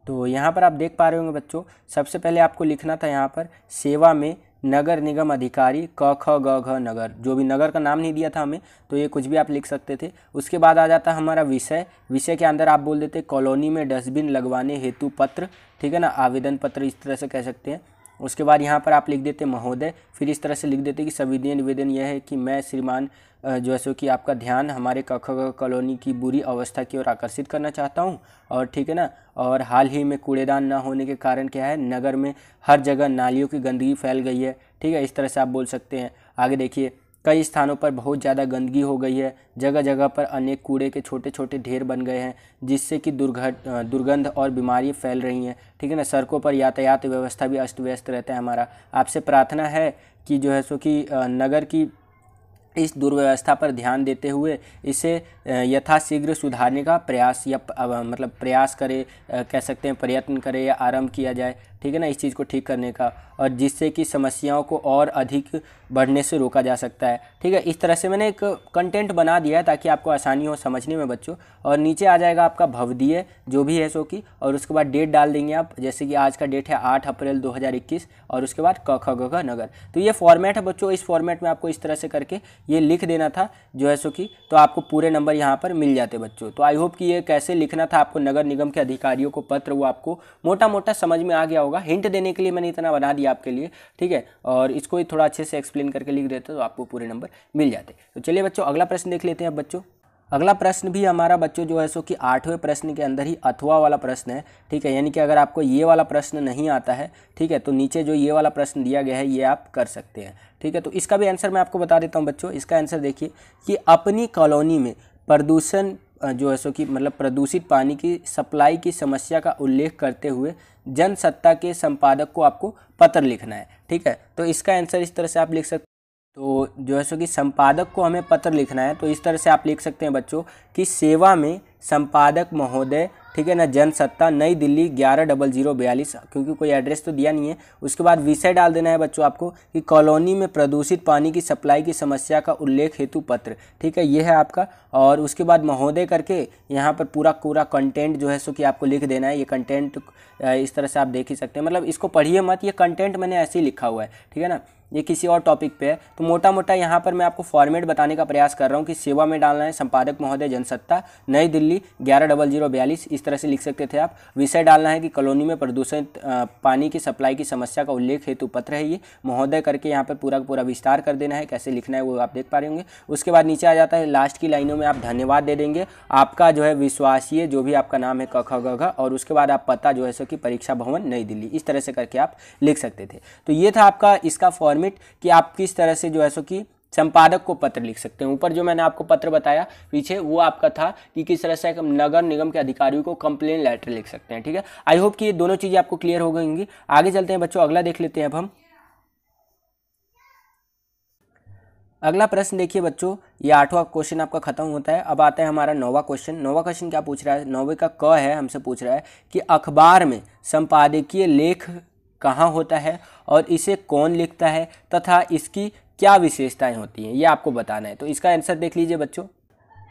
तो यहाँ पर आप देख पा रहे होंगे बच्चों सबसे पहले आपको लिखना था यहाँ पर सेवा में नगर निगम अधिकारी क ख ग घ नगर जो भी नगर का नाम नहीं दिया था हमें तो ये कुछ भी आप लिख सकते थे उसके बाद आ जाता हमारा विषय विषय के अंदर आप बोल देते कॉलोनी में डस्टबिन लगवाने हेतु पत्र ठीक है ना आवेदन पत्र इस तरह से कह सकते हैं उसके बाद यहाँ पर आप लिख देते महोदय फिर इस तरह से लिख देते कि संविधीय निवेदन यह है कि मैं श्रीमान जो है सो कि आपका ध्यान हमारे कख कॉलोनी की बुरी अवस्था की ओर आकर्षित करना चाहता हूँ और ठीक है ना और हाल ही में कूड़ेदान ना होने के कारण क्या है नगर में हर जगह नालियों की गंदगी फैल गई है ठीक है इस तरह से आप बोल सकते हैं आगे देखिए कई स्थानों पर बहुत ज़्यादा गंदगी हो गई है जगह जगह पर अनेक कूड़े के छोटे छोटे ढेर बन गए हैं जिससे कि दुर्घट दुर्गंध और बीमारियाँ फैल रही हैं ठीक है ना सड़कों पर यातायात व्यवस्था भी अस्त व्यस्त रहता है हमारा आपसे प्रार्थना है कि जो है सो कि नगर की इस दुर्व्यवस्था पर ध्यान देते हुए इसे यथाशीघ्र सुधारने का प्रयास या मतलब प्रयास करें कह सकते हैं प्रयत्न करें या आरंभ किया जाए ठीक है ना इस चीज़ को ठीक करने का और जिससे कि समस्याओं को और अधिक बढ़ने से रोका जा सकता है ठीक है इस तरह से मैंने एक कंटेंट बना दिया है ताकि आपको आसानी हो समझने में बच्चों और नीचे आ जाएगा आपका भवदीय जो भी है सो की और उसके बाद डेट डाल देंगे आप जैसे कि आज का डेट है आठ अप्रैल दो और उसके बाद क ख ग नगर तो ये फॉर्मेट है बच्चों इस फॉर्मेट में आपको इस तरह से करके ये लिख देना था जो है सो कि तो आपको पूरे नंबर यहाँ पर मिल जाते बच्चों तो आई होप कि ये कैसे लिखना था आपको नगर निगम के अधिकारियों को पत्र वो आपको मोटा मोटा समझ में आ गया होगा हिंट देने के लिए मैंने इतना बना दिया आपके लिए ठीक है और इसको थोड़ा अच्छे से एक्सप्लेन करके लिख देते तो आपको पूरे नंबर मिल जाते तो चलिए बच्चों अगला प्रश्न देख लेते हैं बच्चों अगला प्रश्न भी हमारा बच्चों जो है सो कि आठवें प्रश्न के अंदर ही अथवा वाला प्रश्न है ठीक है यानी कि अगर आपको ये वाला प्रश्न नहीं आता है ठीक है तो नीचे जो ये वाला प्रश्न दिया गया है ये आप कर सकते हैं ठीक है तो इसका भी आंसर मैं आपको बता देता हूँ बच्चों इसका आंसर देखिए कि अपनी कॉलोनी में प्रदूषण जो है सो कि मतलब प्रदूषित पानी की सप्लाई की समस्या का उल्लेख करते हुए जनसत्ता के संपादक को आपको पत्र लिखना है ठीक है तो इसका आंसर इस तरह से आप लिख सकते तो जो है सो कि संपादक को हमें पत्र लिखना है तो इस तरह से आप लिख सकते हैं बच्चों कि सेवा में संपादक महोदय ठीक है ना जनसत्ता नई दिल्ली ग्यारह डबल जीरो बयालीस क्योंकि कोई एड्रेस तो दिया नहीं है उसके बाद विषय डाल देना है बच्चों आपको कि कॉलोनी में प्रदूषित पानी की सप्लाई की समस्या का उल्लेख हेतु पत्र ठीक है ये है आपका और उसके बाद महोदय करके यहाँ पर पूरा पूरा कंटेंट जो है सो कि आपको लिख देना है ये कंटेंट इस तरह से आप देख ही सकते हैं मतलब इसको पढ़िए मत ये कंटेंट मैंने ऐसे ही लिखा हुआ है ठीक है ना ये किसी और टॉपिक पे है तो मोटा मोटा यहाँ पर मैं आपको फॉर्मेट बताने का प्रयास कर रहा हूँ कि सेवा में डालना है संपादक महोदय जनसत्ता नई दिल्ली ग्यारह डबल जीरो बयालीस इस तरह से लिख सकते थे आप विषय डालना है कि कॉलोनी में प्रदूषित पानी की सप्लाई की समस्या का उल्लेख हेतु पत्र है ये महोदय करके यहाँ पर पूरा पूरा विस्तार कर देना है कैसे लिखना है वो आप देख पा रहे होंगे उसके बाद नीचे आ जाता है लास्ट की लाइनों में आप धन्यवाद दे देंगे आपका जो है विश्वासीय जो भी आपका नाम है ख ग और उसके बाद आप पता जो है सो कि परीक्षा भवन नई दिल्ली इस तरह से करके आप लिख सकते थे तो ये था आपका इसका फॉर्मेट लिमिट कि आप किस तरह से जो है सो कि संपादक को पत्र लिख सकते हैं ऊपर जो मैंने आपको पत्र बताया पीछे वो आपका था कि किस तरह से नगर निगम के अधिकारियों को कंप्लेन लेटर लिख सकते हैं ठीक है आई होप कि ये दोनों चीज़ें आपको क्लियर हो गई आगे चलते हैं बच्चों अगला देख लेते हैं अब हम अगला प्रश्न देखिए बच्चों ये आठवां क्वेश्चन आपका खत्म होता है अब आता है हमारा नौवा क्वेश्चन नौवा क्वेश्चन क्या पूछ रहा है नौवे का क है हमसे पूछ रहा है कि अखबार में संपादकीय लेख कहाँ होता है और इसे कौन लिखता है तथा इसकी क्या विशेषताएं होती हैं ये आपको बताना है तो इसका आंसर देख लीजिए बच्चों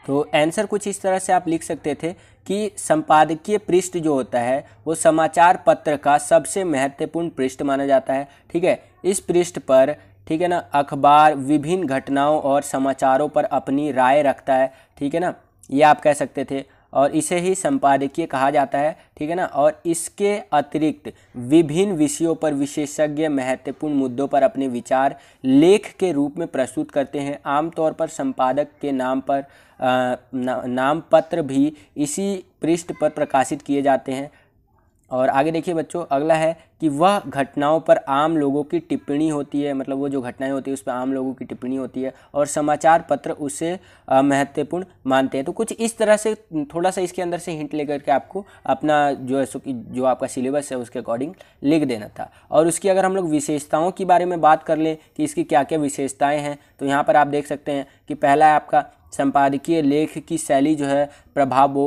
तो आंसर कुछ इस तरह से आप लिख सकते थे कि संपादकीय पृष्ठ जो होता है वो समाचार पत्र का सबसे महत्वपूर्ण पृष्ठ माना जाता है ठीक है इस पृष्ठ पर ठीक है ना अखबार विभिन्न घटनाओं और समाचारों पर अपनी राय रखता है ठीक है ना ये आप कह सकते थे और इसे ही संपादकीय कहा जाता है ठीक है ना और इसके अतिरिक्त विभिन्न विषयों पर विशेषज्ञ महत्वपूर्ण मुद्दों पर अपने विचार लेख के रूप में प्रस्तुत करते हैं आमतौर पर संपादक के नाम पर आ, ना, नाम पत्र भी इसी पृष्ठ पर प्रकाशित किए जाते हैं और आगे देखिए बच्चों अगला है कि वह घटनाओं पर आम लोगों की टिप्पणी होती है मतलब वो जो घटनाएं होती है उस पर आम लोगों की टिप्पणी होती है और समाचार पत्र उसे महत्वपूर्ण मानते हैं तो कुछ इस तरह से थोड़ा सा इसके अंदर से हिंट लेकर के आपको अपना जो है सो कि जो आपका सिलेबस है उसके अकॉर्डिंग लिख देना था और उसकी अगर हम लोग विशेषताओं के बारे में बात कर लें कि इसकी क्या क्या विशेषताएँ हैं तो यहाँ पर आप देख सकते हैं कि पहला है आपका संपादकीय लेख की शैली जो है प्रभाव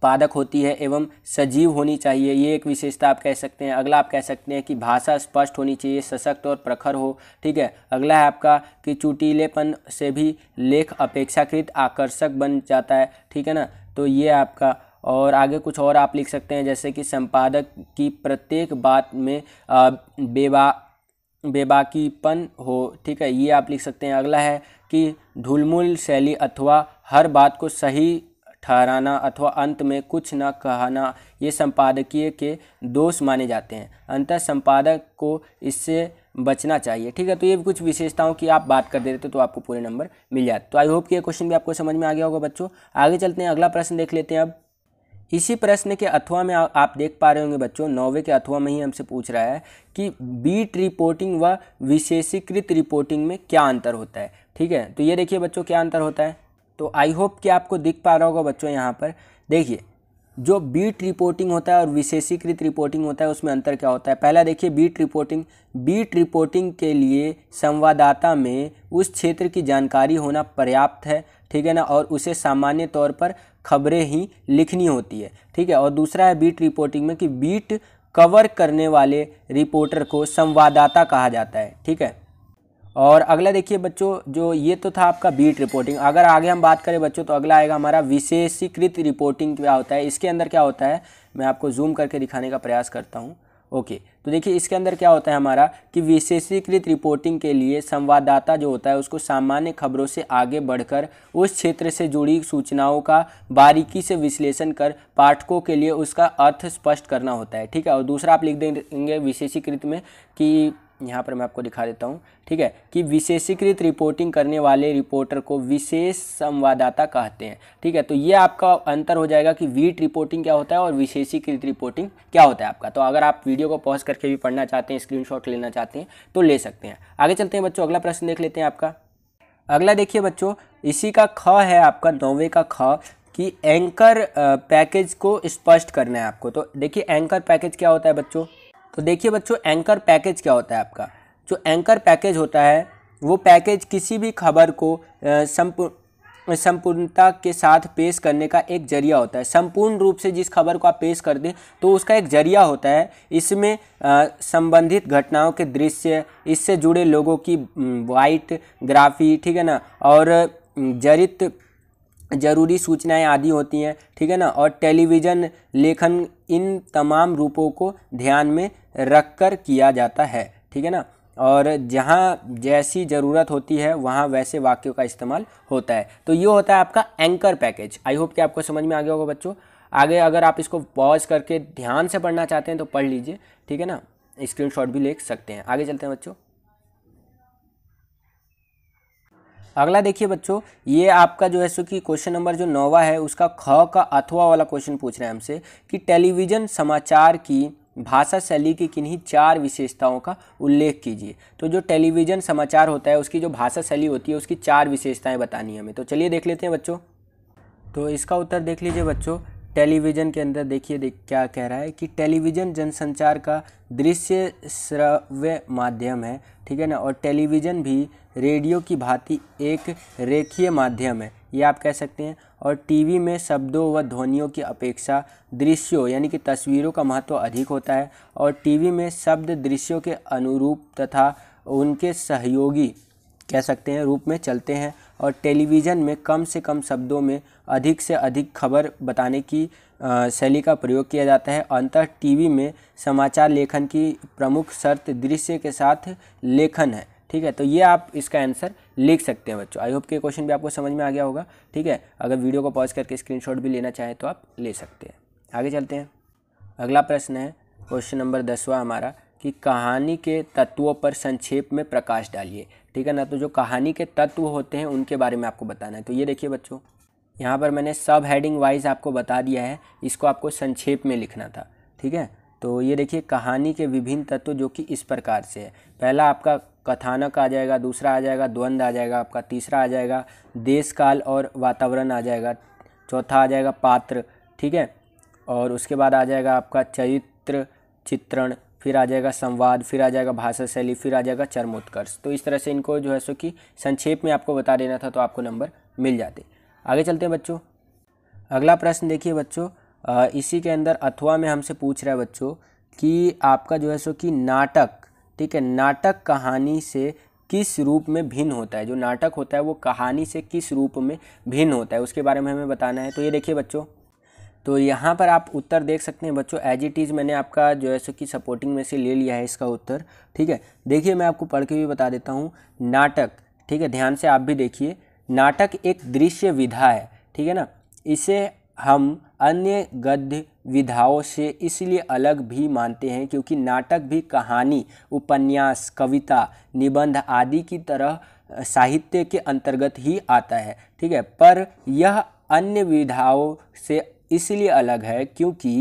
उत्पादक होती है एवं सजीव होनी चाहिए ये एक विशेषता आप कह सकते हैं अगला आप कह सकते हैं कि भाषा स्पष्ट होनी चाहिए सशक्त और प्रखर हो ठीक है अगला है आपका कि चुटीलेपन से भी लेख अपेक्षाकृत आकर्षक बन जाता है ठीक है ना तो ये आपका और आगे कुछ और आप लिख सकते हैं जैसे कि संपादक की प्रत्येक बात में बेबा बेबाकीपन हो ठीक है ये आप लिख सकते हैं अगला है कि धुलमुल शैली अथवा हर बात को सही ठहराना अथवा अंत में कुछ न कहना ये संपादकीय के दोष माने जाते हैं अंत संपादक को इससे बचना चाहिए ठीक है तो ये कुछ विशेषताओं की आप बात कर देते तो आपको पूरे नंबर मिल जाते तो आई होप कि ये क्वेश्चन भी आपको समझ में आ गया होगा बच्चों आगे चलते हैं अगला प्रश्न देख लेते हैं अब इसी प्रश्न के अथवा में आप देख पा रहे होंगे बच्चों नौवे के अथवा में ही हमसे पूछ रहा है कि बीट रिपोर्टिंग व विशेषीकृत रिपोर्टिंग में क्या अंतर होता है ठीक है तो ये देखिए बच्चों क्या अंतर होता है तो आई होप कि आपको दिख पा रहा होगा बच्चों यहाँ पर देखिए जो बीट रिपोर्टिंग होता है और विशेषीकृत रिपोर्टिंग होता है उसमें अंतर क्या होता है पहला देखिए बीट रिपोर्टिंग बीट रिपोर्टिंग के लिए संवाददाता में उस क्षेत्र की जानकारी होना पर्याप्त है ठीक है ना और उसे सामान्य तौर पर खबरें ही लिखनी होती है ठीक है और दूसरा है बीट रिपोर्टिंग में कि बीट कवर करने वाले रिपोर्टर को संवाददाता कहा जाता है ठीक है और अगला देखिए बच्चों जो ये तो था आपका बीट रिपोर्टिंग e अगर आगे हम बात करें बच्चों तो अगला आएगा हमारा विशेषीकृत रिपोर्टिंग क्या होता है इसके अंदर क्या होता है मैं आपको जूम करके दिखाने का प्रयास करता हूँ ओके तो देखिए इसके अंदर क्या होता है हमारा कि विशेषीकृत रिपोर्टिंग के लिए संवाददाता जो होता है उसको सामान्य खबरों से आगे बढ़कर उस क्षेत्र से जुड़ी सूचनाओं का बारीकी से विश्लेषण कर पाठकों के लिए उसका अर्थ स्पष्ट करना होता है ठीक है और दूसरा आप लिख देंगे विशेषीकृत में कि यहाँ पर मैं आपको दिखा देता हूँ ठीक है कि विशेषीकृत रिपोर्टिंग करने वाले रिपोर्टर को विशेष संवाददाता कहते हैं ठीक है तो ये आपका अंतर हो जाएगा कि वीट रिपोर्टिंग क्या होता है और विशेषीकृत रिपोर्टिंग क्या होता है आपका तो अगर आप वीडियो को पॉज करके भी पढ़ना चाहते हैं स्क्रीन लेना चाहते हैं तो ले सकते हैं आगे चलते हैं बच्चों अगला प्रश्न देख लेते हैं आपका अगला देखिए बच्चों इसी का ख है आपका नौवे का ख कि एंकर पैकेज को स्पष्ट करना है आपको तो देखिए एंकर पैकेज क्या होता है बच्चों तो देखिए बच्चों एंकर पैकेज क्या होता है आपका जो एंकर पैकेज होता है वो पैकेज किसी भी खबर को संपूर्ण संपूर्णता के साथ पेश करने का एक जरिया होता है संपूर्ण रूप से जिस खबर को आप पेश कर दें तो उसका एक जरिया होता है इसमें संबंधित घटनाओं के दृश्य इससे जुड़े लोगों की वाइट ग्राफी ठीक है ना और जरित ज़रूरी सूचनाएं आदि होती हैं ठीक है ना और टेलीविज़न लेखन इन तमाम रूपों को ध्यान में रख कर किया जाता है ठीक है ना और जहाँ जैसी ज़रूरत होती है वहाँ वैसे वाक्यों का इस्तेमाल होता है तो ये होता है आपका एंकर पैकेज आई होप कि आपको समझ में आ गया होगा बच्चों आगे अगर आप इसको पॉज करके ध्यान से पढ़ना चाहते हैं तो पढ़ लीजिए ठीक है ना स्क्रीनशॉट भी ले सकते हैं आगे चलते हैं बच्चों अगला देखिए बच्चों ये आपका जो है सो कि क्वेश्चन नंबर जो नौवा है उसका ख का अथवा वाला क्वेश्चन पूछ रहे हैं हमसे कि टेलीविज़न समाचार की भाषा शैली की किन्हीं चार विशेषताओं का उल्लेख कीजिए तो जो टेलीविज़न समाचार होता है उसकी जो भाषा शैली होती है उसकी चार विशेषताएं बतानी है हमें तो चलिए देख लेते हैं बच्चों तो इसका उत्तर देख लीजिए बच्चों टेलीविज़न के अंदर देखिए देख क्या कह रहा है कि टेलीविज़न जनसंचार का दृश्य श्रव्य माध्यम है ठीक है ना और टेलीविज़न भी रेडियो की भांति एक रेखीय माध्यम है ये आप कह सकते हैं और टीवी में शब्दों व ध्वनियों की अपेक्षा दृश्यों यानी कि तस्वीरों का महत्व अधिक होता है और टीवी में शब्द दृश्यों के अनुरूप तथा उनके सहयोगी कह सकते हैं रूप में चलते हैं और टेलीविज़न में कम से कम शब्दों में अधिक से अधिक खबर बताने की शैली का प्रयोग किया जाता है अंतर टीवी में समाचार लेखन की प्रमुख शर्त दृश्य के साथ लेखन है ठीक है तो ये आप इसका आंसर लिख सकते हैं बच्चों आई होप के क्वेश्चन भी आपको समझ में आ गया होगा ठीक है अगर वीडियो को पॉज करके स्क्रीनशॉट भी लेना चाहें तो आप ले सकते हैं आगे चलते हैं अगला प्रश्न है क्वेश्चन नंबर दसवा हमारा कि कहानी के तत्वों पर संक्षेप में प्रकाश डालिए ठीक है ना तो जो कहानी के तत्व होते हैं उनके बारे में आपको बताना है तो ये देखिए बच्चों यहाँ पर मैंने सब हेडिंग वाइज आपको बता दिया है इसको आपको संक्षेप में लिखना था ठीक है तो ये देखिए कहानी के विभिन्न तत्व जो कि इस प्रकार से है पहला आपका कथानक आ जाएगा दूसरा आ जाएगा द्वंद्व आ जाएगा आपका तीसरा आ जाएगा देश काल और वातावरण आ जाएगा चौथा आ जाएगा पात्र ठीक है और उसके बाद आ जाएगा आपका चरित्र चित्रण फिर आ जाएगा संवाद फिर आ जाएगा भाषा शैली फिर आ जाएगा चर्मोत्कर्ष तो इस तरह से इनको जो है सो कि संक्षेप में आपको बता देना था तो आपको नंबर मिल जाते आगे चलते हैं बच्चों अगला प्रश्न देखिए बच्चों इसी के अंदर अथवा में हमसे पूछ रहा है बच्चों कि आपका जो है सो कि नाटक ठीक है नाटक कहानी से किस रूप में भिन्न होता है जो नाटक होता है वो कहानी से किस रूप में भिन्न होता है उसके बारे में हमें बताना है तो ये देखिए बच्चों तो यहाँ पर आप उत्तर देख सकते हैं बच्चों एज इट इज़ मैंने आपका जो है सो कि सपोर्टिंग में से ले लिया है इसका उत्तर ठीक है देखिए मैं आपको पढ़ के भी बता देता हूँ नाटक ठीक है ध्यान से आप भी देखिए नाटक एक दृश्य विधा है ठीक है ना इसे हम अन्य गद्य विधाओं से इसलिए अलग भी मानते हैं क्योंकि नाटक भी कहानी उपन्यास कविता निबंध आदि की तरह साहित्य के अंतर्गत ही आता है ठीक है पर यह अन्य विधाओं से इसलिए अलग है क्योंकि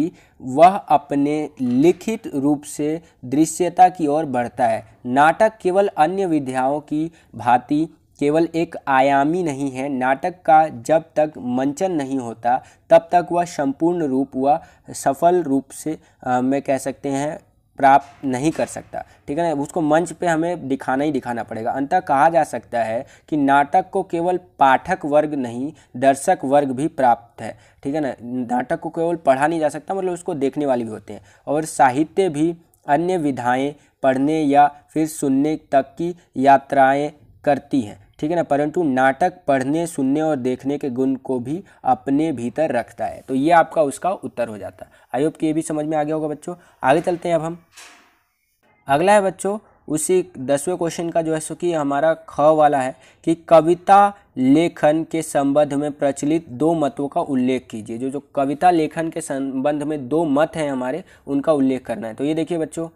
वह अपने लिखित रूप से दृश्यता की ओर बढ़ता है नाटक केवल अन्य विधाओं की भांति केवल एक आयामी नहीं है नाटक का जब तक मंचन नहीं होता तब तक वह संपूर्ण रूप व सफल रूप से मैं कह सकते हैं प्राप्त नहीं कर सकता ठीक है ना उसको मंच पे हमें दिखाना ही दिखाना पड़ेगा अंतः कहा जा सकता है कि नाटक को केवल पाठक वर्ग नहीं दर्शक वर्ग भी प्राप्त है ठीक है ना नाटक को केवल पढ़ा नहीं जा सकता मतलब उसको देखने वाले भी होते हैं और साहित्य भी अन्य विधाएं पढ़ने या फिर सुनने तक की यात्राएं करती हैं ठीक है ना परंतु नाटक पढ़ने सुनने और देखने के गुण को भी अपने भीतर रखता है तो ये आपका उसका उत्तर हो जाता है आई होप कि ये भी समझ में आ गया होगा बच्चों आगे चलते हैं अब हम अगला है बच्चों उसी दसवें क्वेश्चन का जो है सो कि हमारा ख वाला है कि कविता लेखन के संबंध में प्रचलित दो मतों का उल्लेख कीजिए जो जो कविता लेखन के संबंध में दो मत हैं हमारे उनका उल्लेख करना है तो ये देखिए बच्चों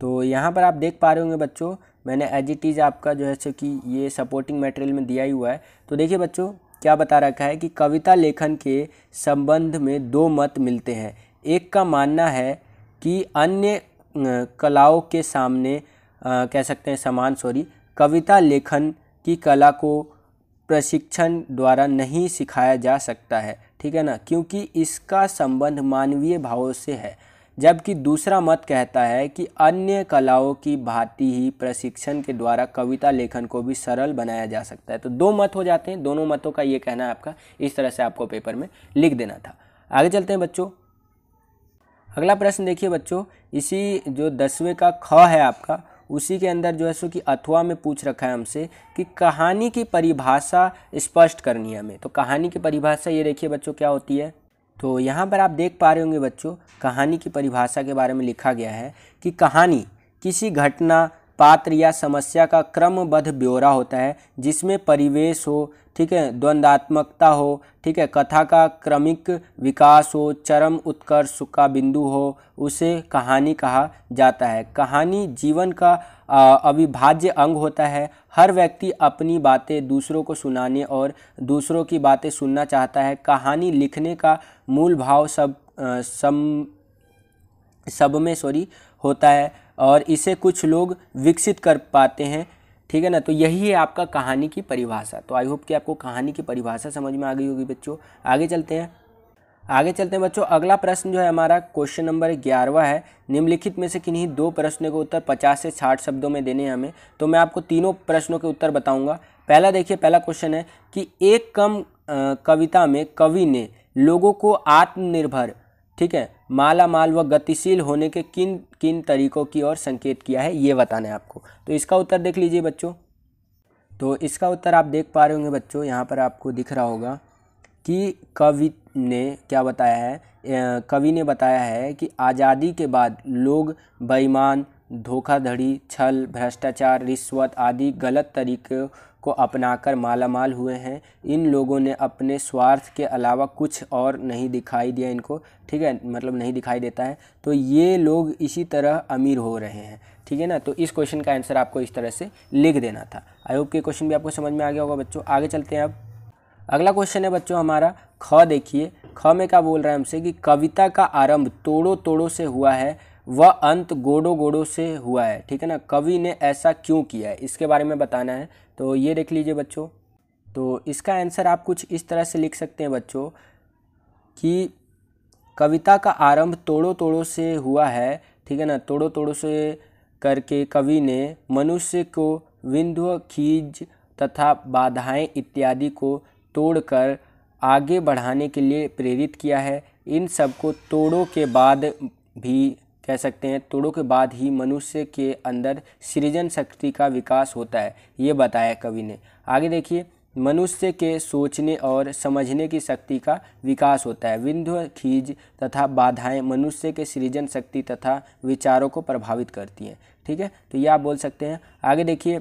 तो यहाँ पर आप देख पा रहे होंगे बच्चों मैंने एज इट इज़ आपका जो है सो कि ये सपोर्टिंग मटेरियल में दिया ही हुआ है तो देखिए बच्चों क्या बता रखा है कि कविता लेखन के संबंध में दो मत मिलते हैं एक का मानना है कि अन्य कलाओं के सामने आ, कह सकते हैं समान सॉरी कविता लेखन की कला को प्रशिक्षण द्वारा नहीं सिखाया जा सकता है ठीक है ना क्योंकि इसका संबंध मानवीय भावों से है जबकि दूसरा मत कहता है कि अन्य कलाओं की भांति ही प्रशिक्षण के द्वारा कविता लेखन को भी सरल बनाया जा सकता है तो दो मत हो जाते हैं दोनों मतों का ये कहना है आपका इस तरह से आपको पेपर में लिख देना था आगे चलते हैं बच्चों अगला प्रश्न देखिए बच्चों इसी जो दसवें का ख है आपका उसी के अंदर जो है सो कि अथवा में पूछ रखा है हमसे कि कहानी की परिभाषा स्पष्ट करनी है हमें तो कहानी की परिभाषा ये देखिए बच्चों क्या होती है तो यहाँ पर आप देख पा रहे होंगे बच्चों कहानी की परिभाषा के बारे में लिखा गया है कि कहानी किसी घटना पात्र या समस्या का क्रमबद्ध ब्यौरा होता है जिसमें परिवेश हो ठीक है द्वंद्वात्मकता हो ठीक है कथा का क्रमिक विकास हो चरम उत्कर्ष का बिंदु हो उसे कहानी कहा जाता है कहानी जीवन का अविभाज्य अंग होता है हर व्यक्ति अपनी बातें दूसरों को सुनाने और दूसरों की बातें सुनना चाहता है कहानी लिखने का मूल भाव सब सम सब में सॉरी होता है और इसे कुछ लोग विकसित कर पाते हैं ठीक है ना तो यही है आपका कहानी की परिभाषा तो आई होप कि आपको कहानी की परिभाषा समझ में आ गई होगी बच्चों आगे चलते हैं आगे चलते हैं बच्चों अगला प्रश्न जो है हमारा क्वेश्चन नंबर ग्यारहवा है निम्नलिखित में से किन्हीं दो प्रश्न के उत्तर पचास से साठ शब्दों में देने हैं हमें तो मैं आपको तीनों प्रश्नों के उत्तर बताऊंगा पहला देखिए पहला क्वेश्चन है कि एक कम कविता में कवि ने लोगों को आत्मनिर्भर ठीक है माला माल व गतिशील होने के किन किन तरीकों की ओर संकेत किया है ये बताना है आपको तो इसका उत्तर देख लीजिए बच्चों तो इसका उत्तर आप देख पा रहे होंगे बच्चों यहाँ पर आपको दिख रहा होगा कि कवि ने क्या बताया है कवि ने बताया है कि आज़ादी के बाद लोग बेईमान धोखाधड़ी छल भ्रष्टाचार रिश्वत आदि गलत तरीक़ों को अपनाकर मालामाल हुए हैं इन लोगों ने अपने स्वार्थ के अलावा कुछ और नहीं दिखाई दिया इनको ठीक है मतलब नहीं दिखाई देता है तो ये लोग इसी तरह अमीर हो रहे हैं ठीक है ना तो इस क्वेश्चन का आंसर आपको इस तरह से लिख देना था आई होप के क्वेश्चन भी आपको समझ में आ गया होगा बच्चों आगे चलते हैं अब अगला क्वेश्चन है बच्चों हमारा ख देखिए ख में क्या बोल रहा है हमसे कि कविता का आरंभ तोड़ो तोड़ो से हुआ है वह अंत गोडो गोडो से हुआ है ठीक है ना कवि ने ऐसा क्यों किया है इसके बारे में बताना है तो ये देख लीजिए बच्चों तो इसका आंसर आप कुछ इस तरह से लिख सकते हैं बच्चों कि कविता का आरंभ तोड़ो तोड़ो से हुआ है ठीक है ना तोड़ो तोड़ो से करके कवि ने मनुष्य को विंध्व खीज तथा बाधाएं इत्यादि को तोड़कर आगे बढ़ाने के लिए प्रेरित किया है इन सबको तोड़ों के बाद भी कह सकते हैं तोड़ों के बाद ही मनुष्य के अंदर सृजन शक्ति का विकास होता है ये बताया कवि ने आगे देखिए मनुष्य के सोचने और समझने की शक्ति का विकास होता है विंध्य खीज तथा बाधाएं मनुष्य के सृजन शक्ति तथा विचारों को प्रभावित करती हैं ठीक है तो ये आप बोल सकते हैं आगे देखिए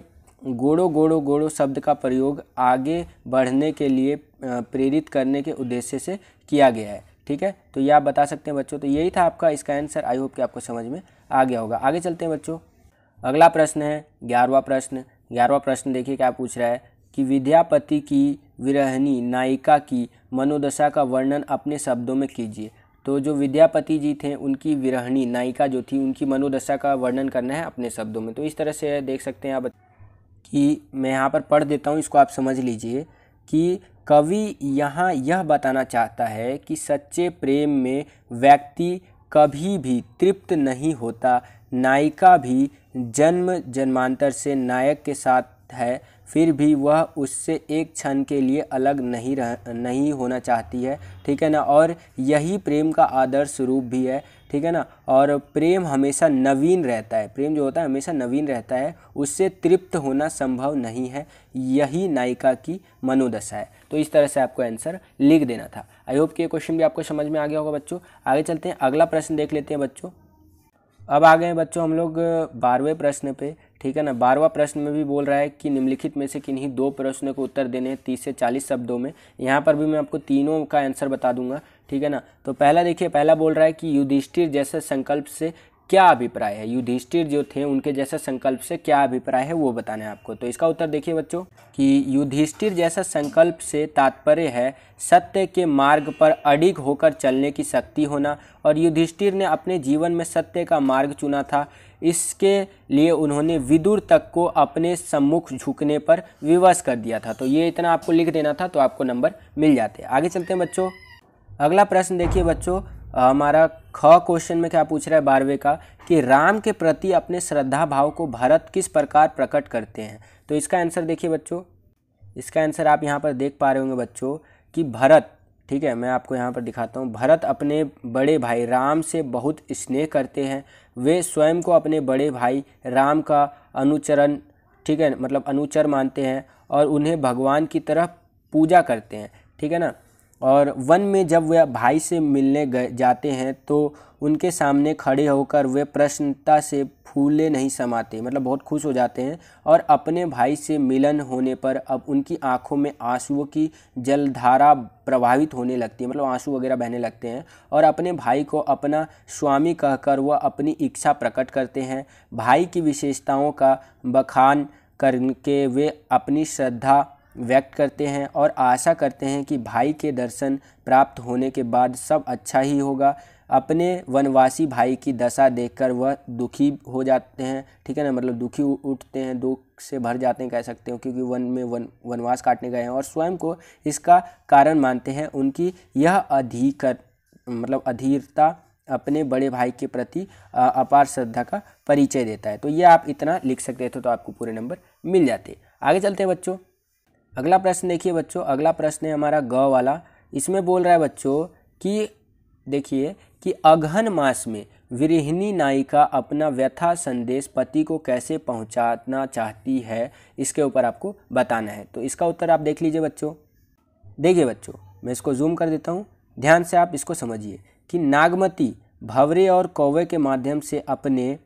गोड़ो गोड़ो गोड़ो शब्द का प्रयोग आगे बढ़ने के लिए प्रेरित करने के उद्देश्य से किया गया है ठीक है तो ये आप बता सकते हैं बच्चों तो यही था आपका इसका आंसर आई होप कि आपको समझ में आ गया होगा आगे चलते हैं बच्चों अगला प्रश्न है ग्यारहवा प्रश्न ग्यारहवा प्रश्न देखिए क्या पूछ रहा है कि विद्यापति की विरहनी नायिका की मनोदशा का वर्णन अपने शब्दों में कीजिए तो जो विद्यापति जी थे उनकी विरहणी नायिका जो थी उनकी मनोदशा का वर्णन करना है अपने शब्दों में तो इस तरह से देख सकते हैं आप कि मैं यहाँ पर पढ़ देता हूँ इसको आप समझ लीजिए कि कवि यहाँ यह बताना चाहता है कि सच्चे प्रेम में व्यक्ति कभी भी तृप्त नहीं होता नायिका भी जन्म जन्मांतर से नायक के साथ है फिर भी वह उससे एक क्षण के लिए अलग नहीं रह नहीं होना चाहती है ठीक है ना और यही प्रेम का आदर्श रूप भी है ठीक है ना और प्रेम हमेशा नवीन रहता है प्रेम जो होता है हमेशा नवीन रहता है उससे तृप्त होना संभव नहीं है यही नायिका की मनोदशा है तो इस तरह से आपको आंसर लिख देना था आई होप कि ये क्वेश्चन भी आपको समझ में आ गया होगा बच्चों आगे चलते हैं अगला प्रश्न देख लेते हैं बच्चों अब आ गए हैं बच्चों हम लोग बारहवें प्रश्न पे ठीक है ना बारहवा प्रश्न में भी बोल रहा है कि निम्नलिखित में से किन्हीं दो प्रश्नों को उत्तर देने हैं तीस से चालीस शब्दों में यहाँ पर भी मैं आपको तीनों का आंसर बता दूंगा ठीक है ना तो पहला देखिए पहला बोल रहा है कि युधिष्ठिर जैसे संकल्प से क्या अभिप्राय है युधिष्ठिर जो थे उनके जैसे संकल्प से क्या अभिप्राय है वो बताना है आपको तो इसका उत्तर देखिए बच्चों कि युधिष्ठिर जैसा संकल्प से तात्पर्य है सत्य के मार्ग पर अडिग होकर चलने की शक्ति होना और युधिष्ठिर ने अपने जीवन में सत्य का मार्ग चुना था इसके लिए उन्होंने विदुर तक को अपने सम्मुख झुकने पर विवश कर दिया था तो ये इतना आपको लिख देना था तो आपको नंबर मिल जाते आगे चलते हैं बच्चों अगला प्रश्न देखिए बच्चों हमारा ख क्वेश्चन में क्या पूछ रहा है बारहवें का कि राम के प्रति अपने श्रद्धा भाव को भरत किस प्रकार प्रकट करते हैं तो इसका आंसर देखिए बच्चों इसका आंसर आप यहाँ पर देख पा रहे होंगे बच्चों कि भरत ठीक है मैं आपको यहाँ पर दिखाता हूँ भरत अपने बड़े भाई राम से बहुत स्नेह करते हैं वे स्वयं को अपने बड़े भाई राम का अनुचरण ठीक है मतलब अनुचर मानते हैं और उन्हें भगवान की तरह पूजा करते हैं ठीक है ना और वन में जब वह भाई से मिलने गए जाते हैं तो उनके सामने खड़े होकर वे प्रसन्नता से फूले नहीं समाते मतलब बहुत खुश हो जाते हैं और अपने भाई से मिलन होने पर अब उनकी आंखों में आंसुओं की जलधारा प्रभावित होने लगती है मतलब आंसू वगैरह बहने लगते हैं और अपने भाई को अपना स्वामी कहकर वह अपनी इच्छा प्रकट करते हैं भाई की विशेषताओं का बखान करके वे अपनी श्रद्धा व्यक्त करते हैं और आशा करते हैं कि भाई के दर्शन प्राप्त होने के बाद सब अच्छा ही होगा अपने वनवासी भाई की दशा देखकर वह दुखी हो जाते हैं ठीक है ना मतलब दुखी उठते हैं दुख से भर जाते हैं कह सकते हो क्योंकि वन में वन वनवास काटने गए हैं और स्वयं को इसका कारण मानते हैं उनकी यह अधिकर मतलब अधीरता अपने बड़े भाई के प्रति अपार श्रद्धा का परिचय देता है तो ये आप इतना लिख सकते थे तो, तो आपको पूरे नंबर मिल जाते आगे चलते हैं बच्चों अगला प्रश्न देखिए बच्चों अगला प्रश्न है हमारा ग वाला इसमें बोल रहा है बच्चों कि देखिए कि अगहन मास में विरहिणी नायिका अपना व्यथा संदेश पति को कैसे पहुंचाना चाहती है इसके ऊपर आपको बताना है तो इसका उत्तर आप देख लीजिए बच्चों देखिए बच्चों मैं इसको जूम कर देता हूँ ध्यान से आप इसको समझिए कि नागमती भवरे और कौवे के माध्यम से अपने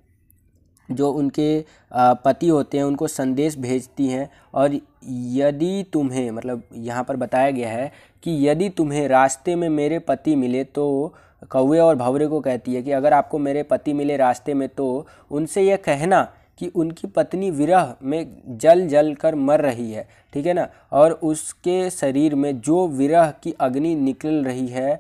जो उनके पति होते हैं उनको संदेश भेजती हैं और यदि तुम्हें मतलब यहाँ पर बताया गया है कि यदि तुम्हें रास्ते में मेरे पति मिले तो कौए और भवरे को कहती है कि अगर आपको मेरे पति मिले रास्ते में तो उनसे यह कहना कि उनकी पत्नी विरह में जल जल कर मर रही है ठीक है ना और उसके शरीर में जो विरह की अग्नि निकल रही है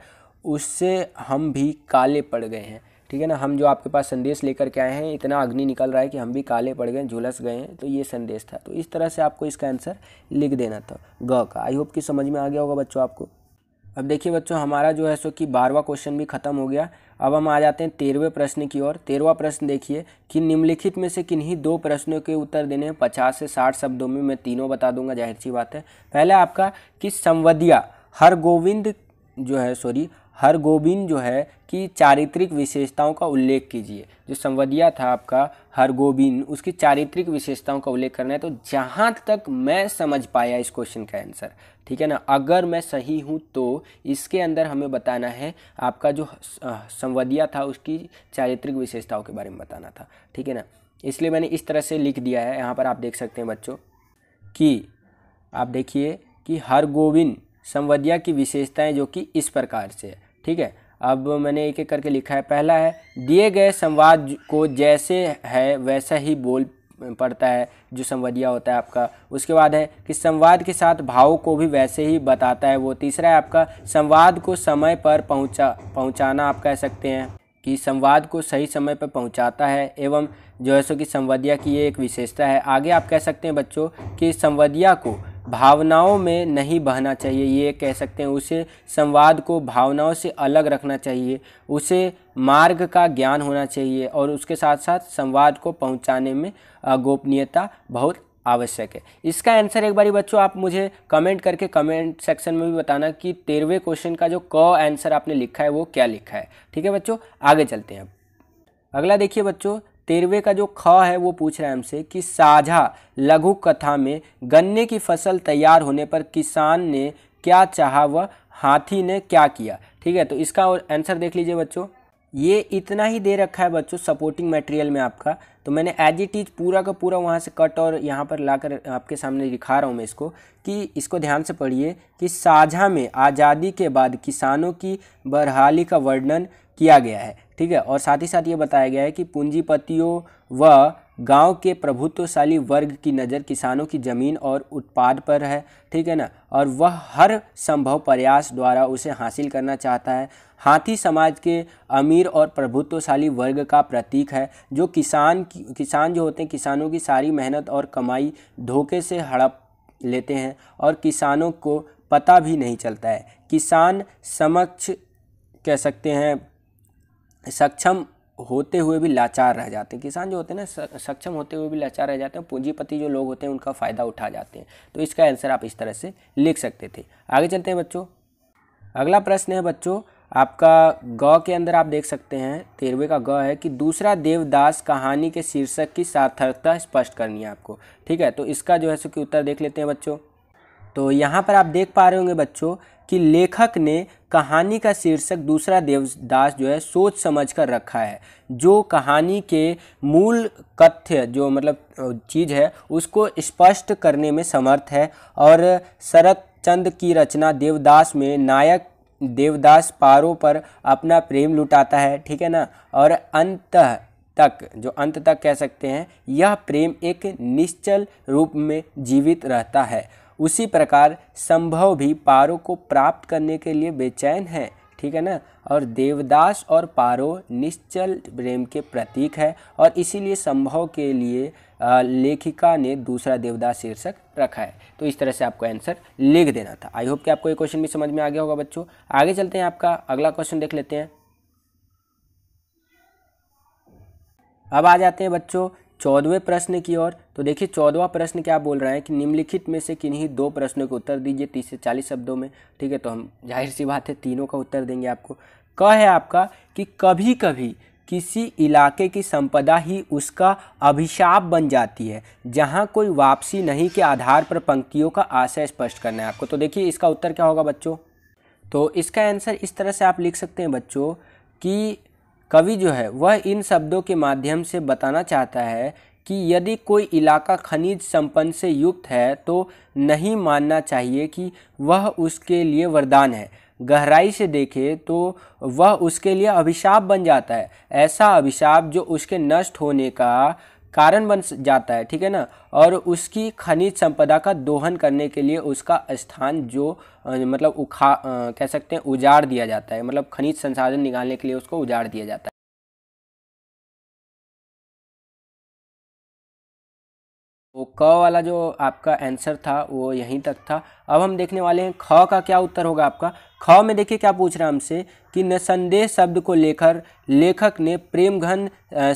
उससे हम भी काले पड़ गए हैं ठीक है ना हम जो आपके पास संदेश लेकर के आए हैं इतना अग्नि निकल रहा है कि हम भी काले पड़ गए झुलस गए हैं तो ये संदेश था तो इस तरह से आपको इसका आंसर लिख देना था ग का आई होप कि समझ में आ गया होगा बच्चों आपको अब देखिए बच्चों हमारा जो है सो कि बारहवा क्वेश्चन भी खत्म हो गया अब हम आ जाते हैं तेरहवें प्रश्न की ओर तेरहवा प्रश्न देखिए कि निम्नलिखित में से किन्हीं दो प्रश्नों के उत्तर देने हैं पचास से साठ शब्दों में मैं तीनों बता दूंगा जाहिर सी बात है पहला आपका कि संवदिया गोविंद जो है सॉरी गोविंद जो है कि चारित्रिक विशेषताओं का उल्लेख कीजिए जो संवदिया था आपका गोविंद उसकी चारित्रिक विशेषताओं का उल्लेख करना है तो जहाँ तक मैं समझ पाया इस क्वेश्चन का आंसर ठीक है ना अगर मैं सही हूँ तो इसके अंदर हमें बताना है आपका जो संवदिया था उसकी चारित्रिक विशेषताओं के बारे में बताना था ठीक है ना इसलिए मैंने इस तरह से लिख दिया है यहाँ पर आप देख सकते हैं बच्चों कि आप देखिए कि हरगोविंद संवदिया की विशेषताएं जो कि इस प्रकार से है ठीक है अब मैंने एक एक करके लिखा है पहला है दिए गए संवाद को जैसे है वैसा ही बोल पड़ता है जो संवदिया होता है आपका उसके बाद है कि संवाद के साथ भाव को भी वैसे ही बताता है वो तीसरा है आपका संवाद को समय पर पहुंचा पहुंचाना आप कह सकते हैं कि संवाद को सही समय पर पहुंचाता है एवं जो है सो कि संवदिया की ये एक विशेषता है आगे आप कह सकते हैं बच्चों कि संवदिया को भावनाओं में नहीं बहना चाहिए ये कह सकते हैं उसे संवाद को भावनाओं से अलग रखना चाहिए उसे मार्ग का ज्ञान होना चाहिए और उसके साथ साथ संवाद को पहुंचाने में गोपनीयता बहुत आवश्यक है इसका आंसर एक बारी बच्चों आप मुझे कमेंट करके कमेंट सेक्शन में भी बताना कि तेरहवें क्वेश्चन का जो क आंसर आपने लिखा है वो क्या लिखा है ठीक है बच्चों आगे चलते हैं अब अगला देखिए बच्चों तेरहवे का जो ख है वो पूछ रहा है हमसे कि साझा लघु कथा में गन्ने की फसल तैयार होने पर किसान ने क्या चाहा व हाथी ने क्या किया ठीक है तो इसका आंसर देख लीजिए बच्चों ये इतना ही दे रखा है बच्चों सपोर्टिंग मटेरियल में आपका तो मैंने एज इट इज पूरा का पूरा वहाँ से कट और यहाँ पर लाकर आपके सामने दिखा रहा हूँ मैं इसको कि इसको ध्यान से पढ़िए कि साझा में आज़ादी के बाद किसानों की बरहाली का वर्णन किया गया है ठीक है और साथ ही साथ ये बताया गया है कि पूंजीपतियों व गांव के प्रभुत्वशाली वर्ग की नज़र किसानों की ज़मीन और उत्पाद पर है ठीक है ना और वह हर संभव प्रयास द्वारा उसे हासिल करना चाहता है हाथी समाज के अमीर और प्रभुत्वशाली वर्ग का प्रतीक है जो किसान किसान जो होते हैं किसानों की सारी मेहनत और कमाई धोखे से हड़प लेते हैं और किसानों को पता भी नहीं चलता है किसान समक्ष कह सकते हैं सक्षम होते हुए भी लाचार रह जाते हैं किसान जो होते हैं ना सक्षम होते हुए भी लाचार रह जाते हैं पूंजीपति जो लोग होते हैं उनका फ़ायदा उठा जाते हैं तो इसका आंसर आप इस तरह से लिख सकते थे आगे चलते हैं बच्चों अगला प्रश्न है बच्चों आपका ग के अंदर आप देख सकते हैं तेरहवे का ग है कि दूसरा देवदास कहानी के शीर्षक की सार्थकता स्पष्ट करनी है आपको ठीक है तो इसका जो है सो कि उत्तर देख लेते हैं बच्चों तो यहाँ पर आप देख पा रहे होंगे बच्चों कि लेखक ने कहानी का शीर्षक दूसरा देवदास जो है सोच समझ कर रखा है जो कहानी के मूल तथ्य जो मतलब चीज़ है उसको स्पष्ट करने में समर्थ है और शरत चंद की रचना देवदास में नायक देवदास पारो पर अपना प्रेम लुटाता है ठीक है ना और अंत तक जो अंत तक कह सकते हैं यह प्रेम एक निश्चल रूप में जीवित रहता है उसी प्रकार संभव भी पारो को प्राप्त करने के लिए बेचैन है ठीक है ना और देवदास और पारो निश्चल प्रेम के प्रतीक है और इसीलिए संभव के लिए लेखिका ने दूसरा देवदास शीर्षक रखा है तो इस तरह से आपको आंसर लिख देना था आई होप कि आपको ये क्वेश्चन भी समझ में आ गया होगा बच्चों आगे चलते हैं आपका अगला क्वेश्चन देख लेते हैं अब आ जाते हैं बच्चों चौदहवें प्रश्न की ओर तो देखिए चौदवा प्रश्न क्या बोल रहा है कि निम्नलिखित में से किन्हीं दो प्रश्नों के उत्तर दीजिए तीस से चालीस शब्दों में ठीक है तो हम जाहिर सी बात है तीनों का उत्तर देंगे आपको क है आपका कि कभी कभी किसी इलाके की संपदा ही उसका अभिशाप बन जाती है जहाँ कोई वापसी नहीं के आधार पर पंक्तियों का आशय स्पष्ट करना है आपको तो देखिए इसका उत्तर क्या होगा बच्चों तो इसका आंसर इस तरह से आप लिख सकते हैं बच्चों कि कवि जो है वह इन शब्दों के माध्यम से बताना चाहता है कि यदि कोई इलाका खनिज संपन्न से युक्त है तो नहीं मानना चाहिए कि वह उसके लिए वरदान है गहराई से देखे तो वह उसके लिए अभिशाप बन जाता है ऐसा अभिशाप जो उसके नष्ट होने का कारण बन जाता है ठीक है ना और उसकी खनिज संपदा का दोहन करने के लिए उसका स्थान जो मतलब उखा कह सकते हैं उजाड़ दिया जाता है मतलब खनिज संसाधन निकालने के लिए उसको उजाड़ दिया जाता है तो क वाला जो आपका आंसर था वो यहीं तक था अब हम देखने वाले हैं ख का क्या उत्तर होगा आपका ख में देखिए क्या पूछ रहा है हमसे कि निसंदेह शब्द को लेकर लेखक ने प्रेम घन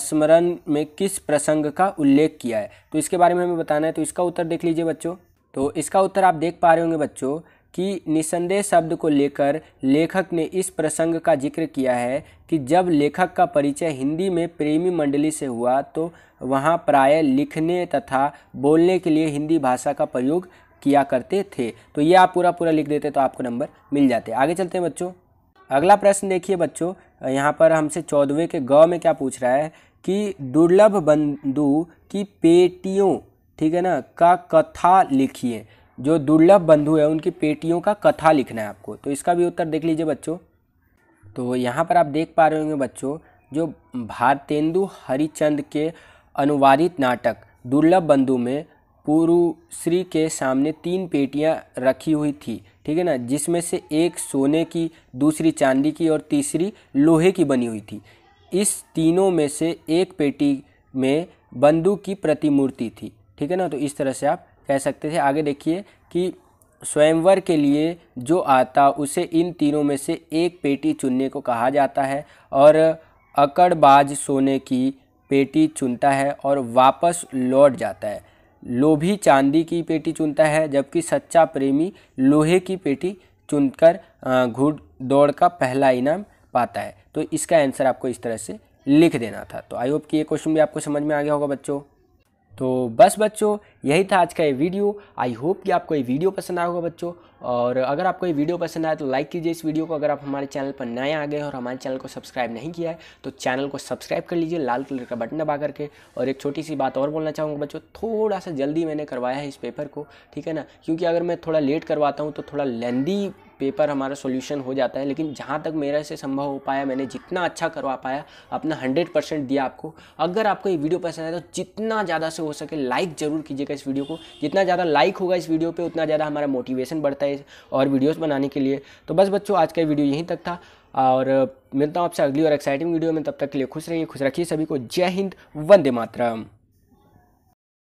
स्मरण में किस प्रसंग का उल्लेख किया है तो इसके बारे में हमें बताना है तो इसका उत्तर देख लीजिए बच्चों तो इसका उत्तर आप देख पा रहे होंगे बच्चों कि निसंदेह शब्द को लेकर लेखक ने इस प्रसंग का जिक्र किया है कि जब लेखक का परिचय हिंदी में प्रेमी मंडली से हुआ तो वहाँ प्राय लिखने तथा बोलने के लिए हिंदी भाषा का प्रयोग किया करते थे तो ये आप पूरा पूरा लिख देते तो आपको नंबर मिल जाते आगे चलते हैं बच्चों अगला प्रश्न देखिए बच्चों यहाँ पर हमसे चौदहवें के गौ में क्या पूछ रहा है कि दुर्लभ बंधु की पेटियों ठीक है ना का कथा लिखिए जो दुर्लभ बंधु है उनकी पेटियों का कथा लिखना है आपको तो इसका भी उत्तर देख लीजिए बच्चों तो यहाँ पर आप देख पा रहे होंगे बच्चों जो भारतेंदु हरिचंद के अनुवादित नाटक दुर्लभ बंधु में पुरुश्री के सामने तीन पेटियाँ रखी हुई थी ठीक है ना जिसमें से एक सोने की दूसरी चांदी की और तीसरी लोहे की बनी हुई थी इस तीनों में से एक पेटी में बंधु की प्रतिमूर्ति थी ठीक है ना तो इस तरह से आप कह सकते थे आगे देखिए कि स्वयंवर के लिए जो आता उसे इन तीनों में से एक पेटी चुनने को कहा जाता है और अकड़बाज सोने की पेटी चुनता है और वापस लौट जाता है लोभी चांदी की पेटी चुनता है जबकि सच्चा प्रेमी लोहे की पेटी चुनकर घुड़ दौड़ का पहला इनाम पाता है तो इसका आंसर आपको इस तरह से लिख देना था तो आई होप कि ये क्वेश्चन भी आपको समझ में आ गया होगा बच्चों तो बस बच्चों यही था आज का ये वीडियो आई होप कि आपको ये वीडियो पसंद आया होगा बच्चों और अगर आपको ये वीडियो पसंद आया तो लाइक कीजिए इस वीडियो को अगर आप हमारे चैनल पर नए आ गए और हमारे चैनल को सब्सक्राइब नहीं किया है तो चैनल को सब्सक्राइब कर लीजिए लाल कलर का बटन दबा करके और एक छोटी सी बात और बोलना चाहूँगा बच्चों थोड़ा सा जल्दी मैंने करवाया है इस पेपर को ठीक है ना क्योंकि अगर मैं थोड़ा लेट करवाता हूँ तो थोड़ा लेंदी पेपर हमारा सोल्यूशन हो जाता है लेकिन जहाँ तक मेरा से संभव हो पाया मैंने जितना अच्छा करवा पाया अपना हंड्रेड परसेंट दिया आपको अगर आपको ये वीडियो पसंद आया तो जितना ज़्यादा से हो सके लाइक ज़रूर कीजिएगा इस वीडियो को जितना ज़्यादा लाइक होगा इस वीडियो पर उतना ज़्यादा हमारा मोटिवेशन बढ़ता है और वीडियोज़ बनाने के लिए तो बस बच्चों आज का वीडियो यहीं तक था और मिलता हूँ आपसे अगली और एक्साइटिंग वीडियो में तब तक के लिए खुश रहिए खुश रखिए सभी को जय हिंद वंदे मातरम